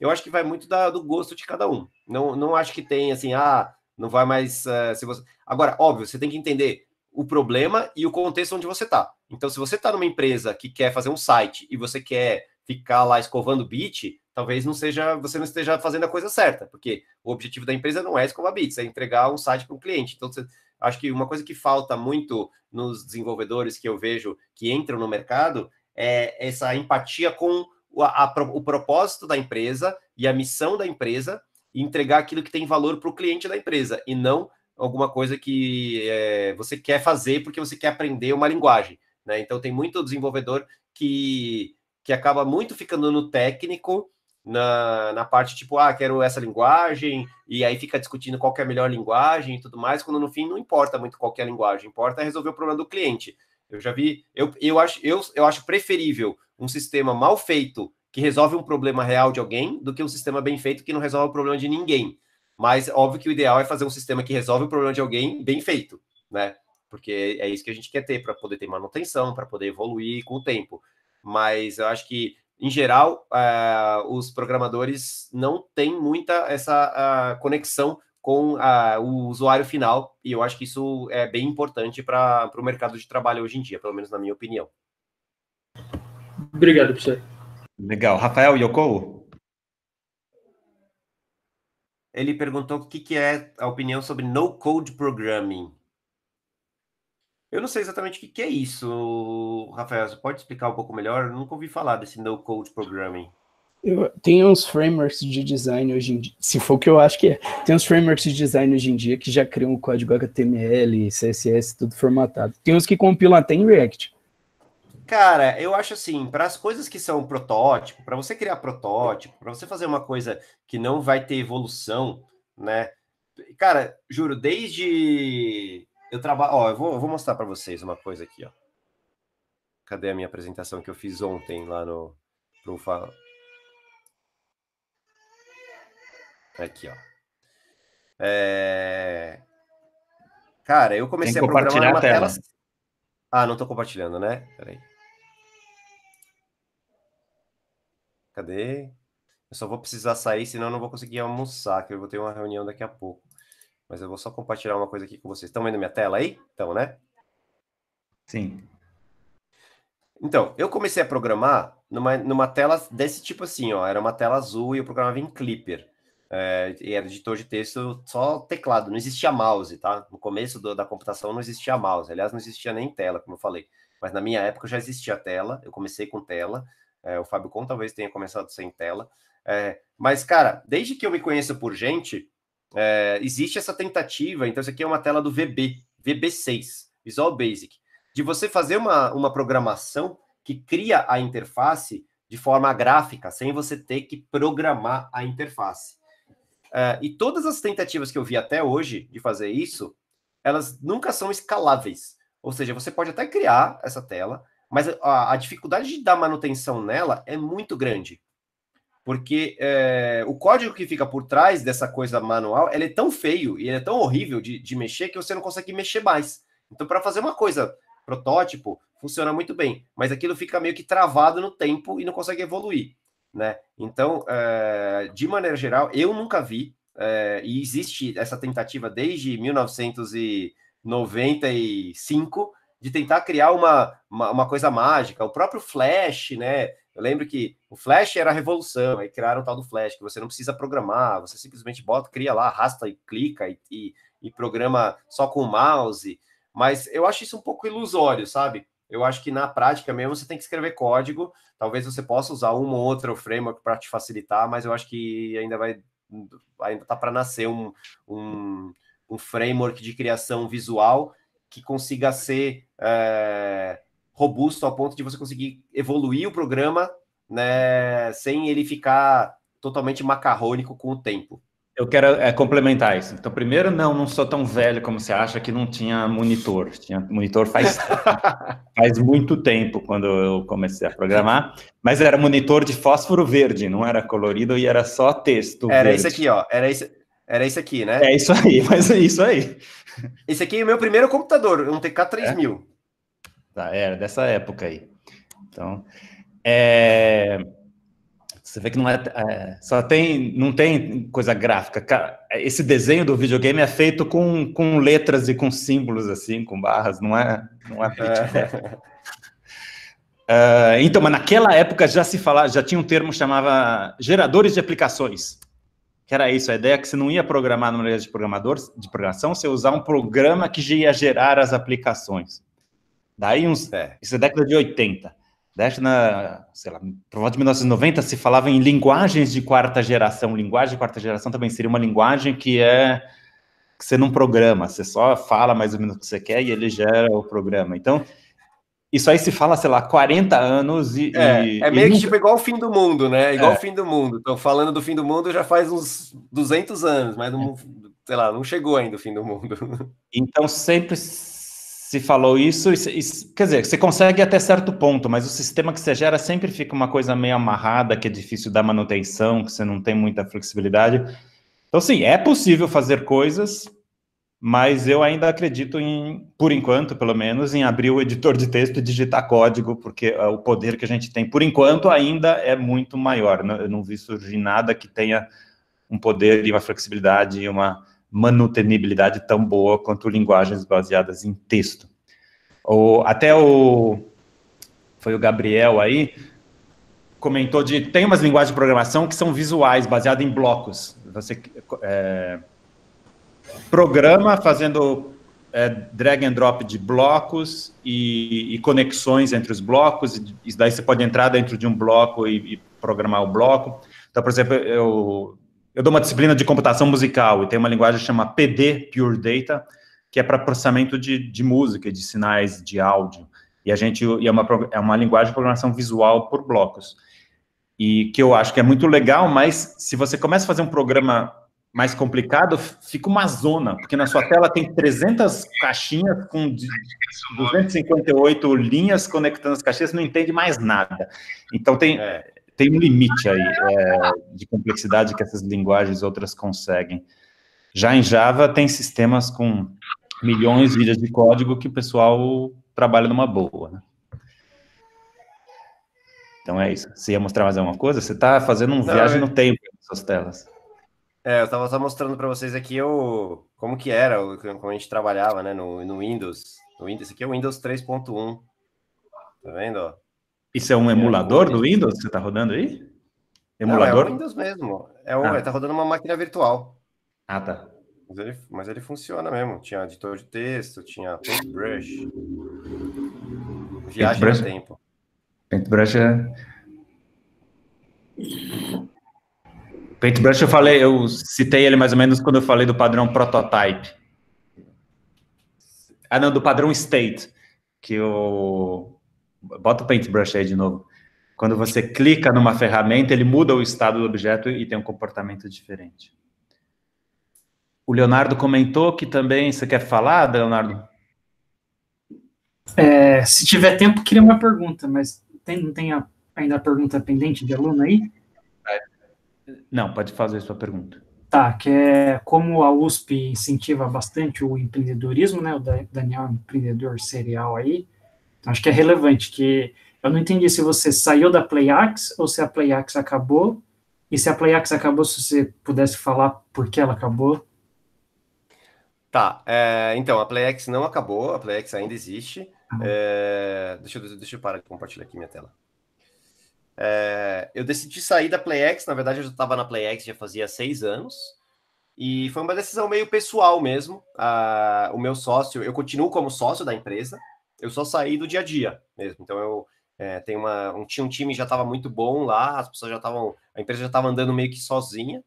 eu acho que vai muito da, do gosto de cada um. Não, não acho que tem assim, ah, não vai mais. Uh, se você... Agora, óbvio, você tem que entender o problema e o contexto onde você está. Então, se você está numa empresa que quer fazer um site e você quer ficar lá escovando bit, talvez não seja você não esteja fazendo a coisa certa, porque o objetivo da empresa não é escovar bits, é entregar um site para um cliente. Então, você, acho que uma coisa que falta muito nos desenvolvedores que eu vejo que entram no mercado é essa empatia com a, o propósito da empresa e a missão da empresa e entregar aquilo que tem valor para o cliente da empresa e não alguma coisa que é, você quer fazer porque você quer aprender uma linguagem. Né? Então tem muito desenvolvedor que, que acaba muito ficando no técnico, na, na parte tipo, ah, quero essa linguagem, e aí fica discutindo qual é a melhor linguagem e tudo mais, quando no fim não importa muito qual é a linguagem, importa é resolver o problema do cliente. Eu já vi, eu, eu, acho, eu, eu acho preferível um sistema mal feito que resolve um problema real de alguém do que um sistema bem feito que não resolve o problema de ninguém. Mas óbvio que o ideal é fazer um sistema que resolve o problema de alguém bem feito, né? Porque é isso que a gente quer ter para poder ter manutenção, para poder evoluir com o tempo. Mas eu acho que, em geral, uh, os programadores não têm muita essa uh, conexão com uh, o usuário final, e eu acho que isso é bem importante para o mercado de trabalho hoje em dia, pelo menos na minha opinião. Obrigado, professor. Legal. Rafael Yokou ele perguntou o que, que é a opinião sobre no code programming. Eu não sei exatamente o que, que é isso, Rafael. Você pode explicar um pouco melhor? Eu nunca ouvi falar desse no code programming. Eu, tem uns frameworks de design hoje em dia, se for o que eu acho que é, tem uns frameworks de design hoje em dia que já criam o código HTML, CSS, tudo formatado. Tem uns que compilam até em React. Cara, eu acho assim, para as coisas que são protótipo, para você criar protótipo, para você fazer uma coisa que não vai ter evolução, né? Cara, juro, desde eu trabalho, ó, eu vou, eu vou mostrar para vocês uma coisa aqui, ó. Cadê a minha apresentação que eu fiz ontem lá no pro Aqui, ó. É... Cara, eu comecei a programar uma tela. tela. Ah, não tô compartilhando, né? Peraí. Cadê? Eu só vou precisar sair, senão eu não vou conseguir almoçar, que eu vou ter uma reunião daqui a pouco. Mas eu vou só compartilhar uma coisa aqui com vocês. Estão vendo minha tela aí? Então, né? Sim. Então, eu comecei a programar numa, numa tela desse tipo assim, ó. Era uma tela azul e eu programava em Clipper. É, e era editor de texto só teclado, não existia mouse, tá? No começo do, da computação não existia mouse. Aliás, não existia nem tela, como eu falei. Mas na minha época já existia tela, eu comecei com tela. É, o Fábio Com talvez tenha começado sem tela. É, mas, cara, desde que eu me conheço por gente, é, existe essa tentativa. Então, isso aqui é uma tela do VB, VB6, Visual Basic, de você fazer uma, uma programação que cria a interface de forma gráfica, sem você ter que programar a interface. É, e todas as tentativas que eu vi até hoje de fazer isso, elas nunca são escaláveis. Ou seja, você pode até criar essa tela, mas a, a dificuldade de dar manutenção nela é muito grande. Porque é, o código que fica por trás dessa coisa manual, ele é tão feio e é tão horrível de, de mexer que você não consegue mexer mais. Então, para fazer uma coisa protótipo, funciona muito bem, mas aquilo fica meio que travado no tempo e não consegue evoluir, né? Então, é, de maneira geral, eu nunca vi, é, e existe essa tentativa desde 1995 de tentar criar uma, uma, uma, coisa mágica. O próprio Flash, né? Eu lembro que o Flash era a revolução, aí criaram o tal do Flash, que você não precisa programar, você simplesmente bota, cria lá, arrasta e clica e, e, e programa só com o mouse. Mas eu acho isso um pouco ilusório, sabe? Eu acho que na prática mesmo você tem que escrever código. Talvez você possa usar uma ou outro framework para te facilitar, mas eu acho que ainda vai ainda tá para nascer um, um, um, framework de criação visual que consiga ser é, robusto ao ponto de você conseguir evoluir o programa né, sem ele ficar totalmente macarrônico com o tempo. Eu quero é, complementar isso. Então, primeiro, não, não sou tão velho como você acha que não tinha monitor. Tinha monitor faz, faz muito tempo quando eu comecei a programar, mas era monitor de fósforo verde, não era colorido e era só texto. Era verde. esse aqui, ó. Era esse, era isso aqui, né? É isso aí, mas é isso aí. Esse aqui é o meu primeiro computador, um TK3000. Tá, é? Tá, era dessa época aí. Então, é... Você vê que não é, é, só tem, não tem coisa gráfica. Esse desenho do videogame é feito com, com letras e com símbolos assim, com barras. Não é, não é É. Ah, então, mas naquela época já se falava, já tinha um termo chamava geradores de aplicações que era isso, a ideia é que você não ia programar numa linguagem de programador de programação, você ia usar um programa que ia gerar as aplicações. Daí uns, é. isso é década de 80. Desde na, sei lá, por volta de 1990 se falava em linguagens de quarta geração. Linguagem de quarta geração também seria uma linguagem que é que você não programa, você só fala mais ou menos o que você quer e ele gera o programa. Então, isso aí se fala, sei lá, 40 anos e. É, e, é meio e... que tipo, igual o fim do mundo, né? Igual é. o fim do mundo. Estão falando do fim do mundo já faz uns 200 anos, mas não, sei lá, não chegou ainda o fim do mundo. Então sempre se falou isso, e, quer dizer, você consegue até certo ponto, mas o sistema que você gera sempre fica uma coisa meio amarrada, que é difícil da manutenção, que você não tem muita flexibilidade. Então, sim, é possível fazer coisas, mas eu ainda acredito em, por enquanto, pelo menos, em abrir o editor de texto e digitar código, porque ah, o poder que a gente tem, por enquanto, ainda é muito maior. Eu não vi surgir nada que tenha um poder e uma flexibilidade e uma manutenibilidade tão boa quanto linguagens baseadas em texto. Ou até o foi o Gabriel aí comentou de tem umas linguagens de programação que são visuais, baseadas em blocos. Você é, programa fazendo é, drag and drop de blocos e, e, conexões entre os blocos, e daí você pode entrar dentro de um bloco e, e programar o bloco. Então, por exemplo, eu, eu dou uma disciplina de computação musical e tem uma linguagem que chama PD, Pure Data, que é para processamento de, de música, de sinais de áudio. E a gente e é, uma, é uma linguagem de programação visual por blocos. E que eu acho que é muito legal, mas se você começa a fazer um programa mais complicado, fica uma zona, porque na sua tela tem 300 caixinhas com 258 linhas conectando as caixinhas, você não entende mais nada. Então tem, é, tem um limite aí é, de complexidade que essas linguagens outras conseguem. Já em Java tem sistemas com milhões de linhas de código que o pessoal trabalha numa boa, né? Então é isso. Você ia mostrar mais alguma coisa? Você está fazendo um não, viagem no tempo nas suas telas. É, eu estava só mostrando para vocês aqui o, como que era, como a gente trabalhava, né, no, no Windows. No Windows, esse aqui é o Windows 3.1. Tá vendo? Isso é, é, é um emulador do Windows que você está rodando aí? Emulador? Não, é o Windows mesmo. É um, ah. É, tá rodando uma máquina virtual. Ah, tá. Mas ele, mas ele funciona mesmo. Tinha editor de texto, tinha paintbrush. Viagem no tempo. Paintbrush é... Paintbrush eu falei, eu citei ele mais ou menos quando eu falei do padrão prototype. Ah, não, do padrão state, que o bota o paintbrush aí de novo. Quando você clica numa ferramenta, ele muda o estado do objeto e tem um comportamento diferente. O Leonardo comentou que também você quer falar, Leonardo? É, se tiver tempo, queria uma pergunta, mas tem, não tem a, ainda a pergunta pendente de aluno aí? Não, pode fazer a sua pergunta. Tá, que é como a USP incentiva bastante o empreendedorismo, né? O Daniel é um empreendedor serial aí. Então, acho que é relevante, que eu não entendi se você saiu da Playax ou se a Playax acabou. E se a Playax acabou, se você pudesse falar por que ela acabou. Tá, é, então, a Playax não acabou, a Playax ainda existe. Uhum. É, deixa, eu, deixa eu parar de compartilhar aqui minha tela. É, eu decidi sair da PlayX, na verdade eu já estava na PlayX já fazia seis anos, e foi uma decisão meio pessoal mesmo. Ah, o meu sócio, eu continuo como sócio da empresa, eu só saí do dia a dia mesmo. Então eu é, tenho uma, um, um time já estava muito bom lá, as pessoas já estavam, a empresa já estava andando meio que sozinha,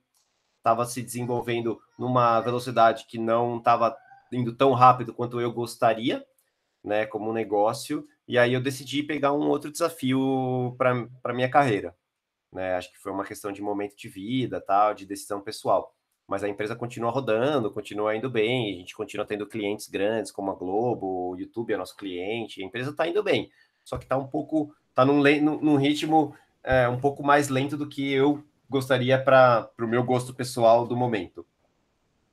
estava se desenvolvendo numa velocidade que não estava indo tão rápido quanto eu gostaria, né, como negócio. E aí eu decidi pegar um outro desafio para minha carreira. Né? Acho que foi uma questão de momento de vida, tal, de decisão pessoal. Mas a empresa continua rodando, continua indo bem, a gente continua tendo clientes grandes como a Globo, o YouTube é nosso cliente, a empresa está indo bem. Só que está um pouco, está num, num ritmo é, um pouco mais lento do que eu gostaria para o meu gosto pessoal do momento.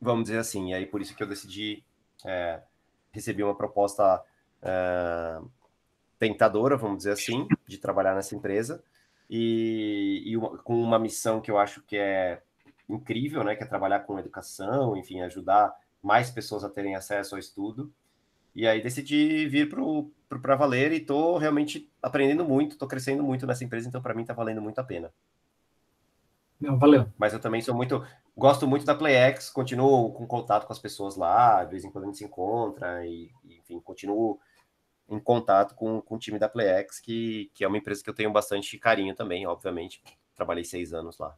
Vamos dizer assim, e aí por isso que eu decidi é, receber uma proposta é, tentadora, vamos dizer assim, de trabalhar nessa empresa e, e uma, com uma missão que eu acho que é incrível, né? Que é trabalhar com educação, enfim, ajudar mais pessoas a terem acesso ao estudo. E aí decidi vir para valer e estou realmente aprendendo muito, estou crescendo muito nessa empresa, então para mim está valendo muito a pena. Não, valeu. Mas eu também sou muito. Gosto muito da PlayX, continuo com contato com as pessoas lá, de vez em quando a gente se encontra, e, e enfim, continuo em contato com, com o time da PlayX, que, que é uma empresa que eu tenho bastante carinho também, obviamente. Trabalhei seis anos lá.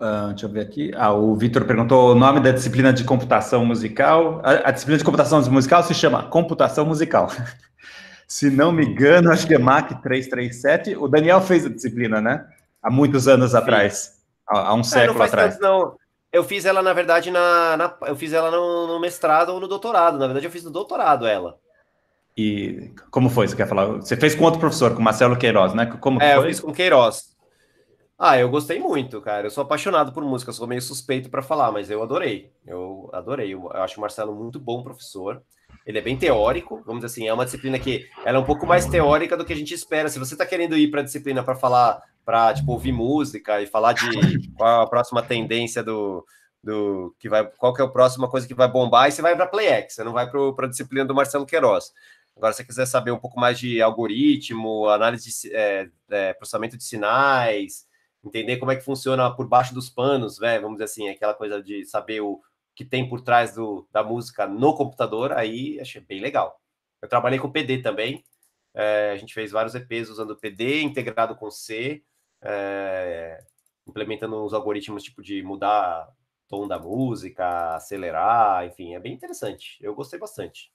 Uh, deixa eu ver aqui. Ah, o Vitor perguntou o nome da disciplina de computação musical. A, a disciplina de computação musical se chama computação musical. se não me engano, acho que é MAC 337. O Daniel fez a disciplina, né? Há muitos anos Sim. atrás. Há, há um é, século atrás. Tanto, não. Eu fiz ela, na verdade, na, na eu fiz ela no, no, mestrado ou no doutorado. Na verdade, eu fiz no doutorado ela. E como foi? Você quer falar? Você fez com outro professor, com Marcelo Queiroz, né? Como é, foi? eu fiz com Queiroz. Ah, eu gostei muito, cara. Eu sou apaixonado por música, sou meio suspeito para falar, mas eu adorei. Eu adorei. Eu acho o Marcelo muito bom professor. Ele é bem teórico, vamos dizer assim, é uma disciplina que ela é um pouco mais teórica do que a gente espera. Se você está querendo ir para a disciplina para falar para tipo, ouvir música e falar de qual a próxima tendência do, do que vai, qual que é a próxima coisa que vai bombar, e você vai para PlayX, você não vai para a disciplina do Marcelo Queiroz. Agora, se você quiser saber um pouco mais de algoritmo, análise de é, é, processamento de sinais, entender como é que funciona por baixo dos panos, né vamos dizer assim, aquela coisa de saber o que tem por trás do, da música no computador, aí achei bem legal. Eu trabalhei com PD também, é, a gente fez vários EPs usando PD integrado com C, é, implementando uns algoritmos tipo de mudar tom da música, acelerar, enfim, é bem interessante. Eu gostei bastante.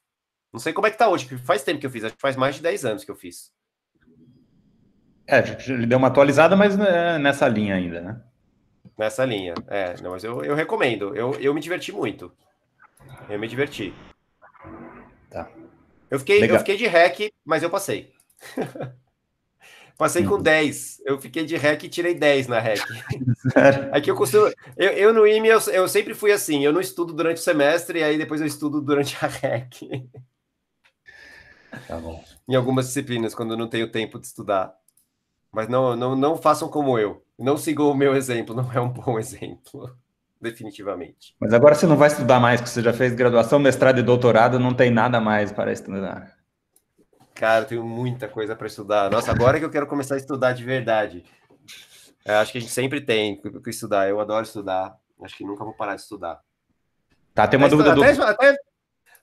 Não sei como é que tá hoje, porque faz tempo que eu fiz, acho que faz mais de 10 anos que eu fiz. É, tipo, ele deu uma atualizada, mas né, nessa linha ainda, né? Nessa linha, é. Não, mas eu, eu recomendo. Eu, eu me diverti muito. Eu me diverti. Tá. Eu fiquei, eu fiquei de hack, mas eu passei. Passei com 10. Uhum. Eu fiquei de REC e tirei 10 na REC. Aqui é eu costumo. Eu, eu no IME, eu, eu, sempre fui assim. Eu não estudo durante o semestre, e aí depois eu estudo durante a REC. Tá bom. Em algumas disciplinas, quando eu não tenho tempo de estudar. Mas não, não, não façam como eu. Não sigam o meu exemplo, não é um bom exemplo. Definitivamente. Mas agora você não vai estudar mais, porque você já fez graduação, mestrado e doutorado, não tem nada mais para estudar. Cara, eu tenho muita coisa para estudar. Nossa, agora que eu quero começar a estudar de verdade. Eu é, acho que a gente sempre tem que estudar. Eu adoro estudar. Acho que nunca vou parar de estudar. Tá, tem uma até dúvida estudar, do... até, até,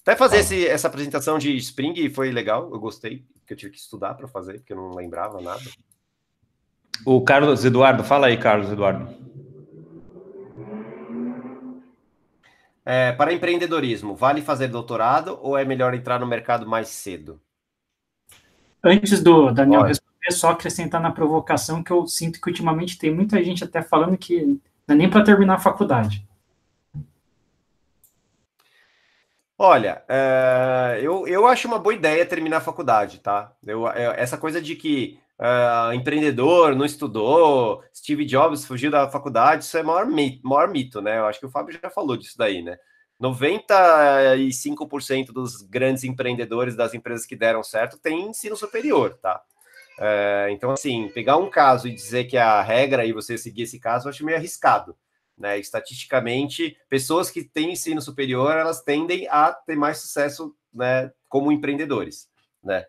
até, fazer ah. esse, essa apresentação de Spring foi legal. Eu gostei, porque eu tive que estudar para fazer, porque eu não lembrava nada. O Carlos Eduardo, fala aí, Carlos Eduardo. É, para empreendedorismo, vale fazer doutorado ou é melhor entrar no mercado mais cedo? Antes do Daniel Olha. responder, só acrescentar na provocação que eu sinto que ultimamente tem muita gente até falando que não é nem para terminar a faculdade. Olha, é, eu, eu acho uma boa ideia terminar a faculdade, tá? Eu, eu, é, essa coisa de que Uh, empreendedor, não estudou, Steve Jobs fugiu da faculdade, isso é maior mito, maior mito, né? Eu acho que o Fábio já falou disso daí, né? 95% dos grandes empreendedores das empresas que deram certo têm ensino superior, tá? É, então, assim, pegar um caso e dizer que a regra e você seguir esse caso, eu acho meio arriscado. Né? Estatisticamente, pessoas que têm ensino superior, elas tendem a ter mais sucesso né, como empreendedores. Né?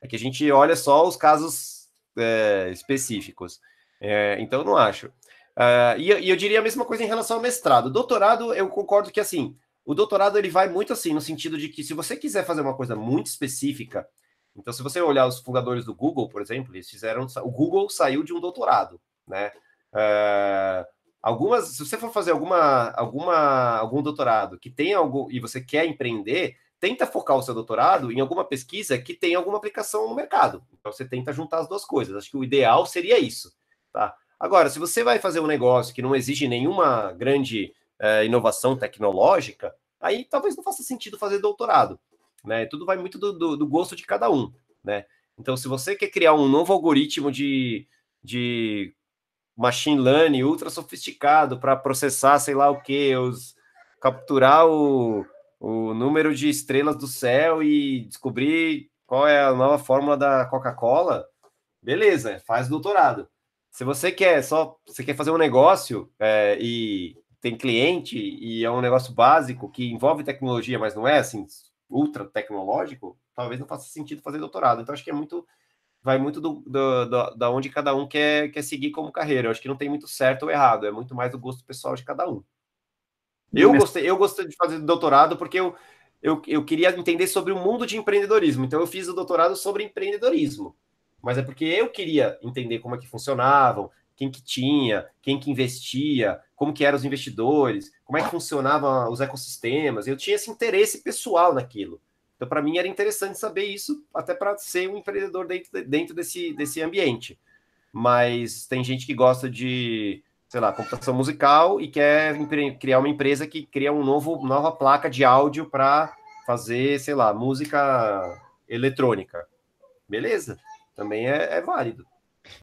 É que a gente olha só os casos é, específicos. É, então, não acho. É, e, e, eu diria a mesma coisa em relação ao mestrado. Doutorado, eu concordo que, assim, o doutorado ele vai muito assim, no sentido de que se você quiser fazer uma coisa muito específica, então se você olhar os fundadores do Google, por exemplo, eles fizeram. O Google saiu de um doutorado, né? É, algumas, se você for fazer alguma, alguma, algum doutorado que tem algo e você quer empreender, tenta focar o seu doutorado em alguma pesquisa que tem alguma aplicação no mercado. Então você tenta juntar as duas coisas. Acho que o ideal seria isso, tá? Agora, se você vai fazer um negócio que não exige nenhuma grande é, inovação tecnológica, aí talvez não faça sentido fazer doutorado. Né? Tudo vai muito do, do, do gosto de cada um. Né? Então, se você quer criar um novo algoritmo de, de machine learning ultra sofisticado para processar sei lá o que, os, capturar o, o número de estrelas do céu e descobrir qual é a nova fórmula da Coca-Cola, beleza, faz doutorado. Se você quer só, você quer fazer um negócio é, e tem cliente e é um negócio básico que envolve tecnologia, mas não é assim ultra tecnológico, talvez não faça sentido fazer doutorado. Então acho que é muito vai muito do, do, do, da onde cada um quer, quer seguir como carreira. Eu acho que não tem muito certo ou errado, é muito mais o gosto pessoal de cada um. Eu gostei, eu gostei de fazer doutorado porque eu, eu, eu queria entender sobre o mundo de empreendedorismo. Então eu fiz o doutorado sobre empreendedorismo. Mas é porque eu queria entender como é que funcionavam, quem que tinha, quem que investia, como que eram os investidores, como é que funcionavam os ecossistemas. Eu tinha esse interesse pessoal naquilo. Então, para mim, era interessante saber isso, até para ser um empreendedor dentro, dentro desse, desse ambiente. Mas tem gente que gosta de, sei lá, computação musical e quer criar uma empresa que cria um novo, nova placa de áudio para fazer, sei lá, música eletrônica. Beleza, também é, é válido.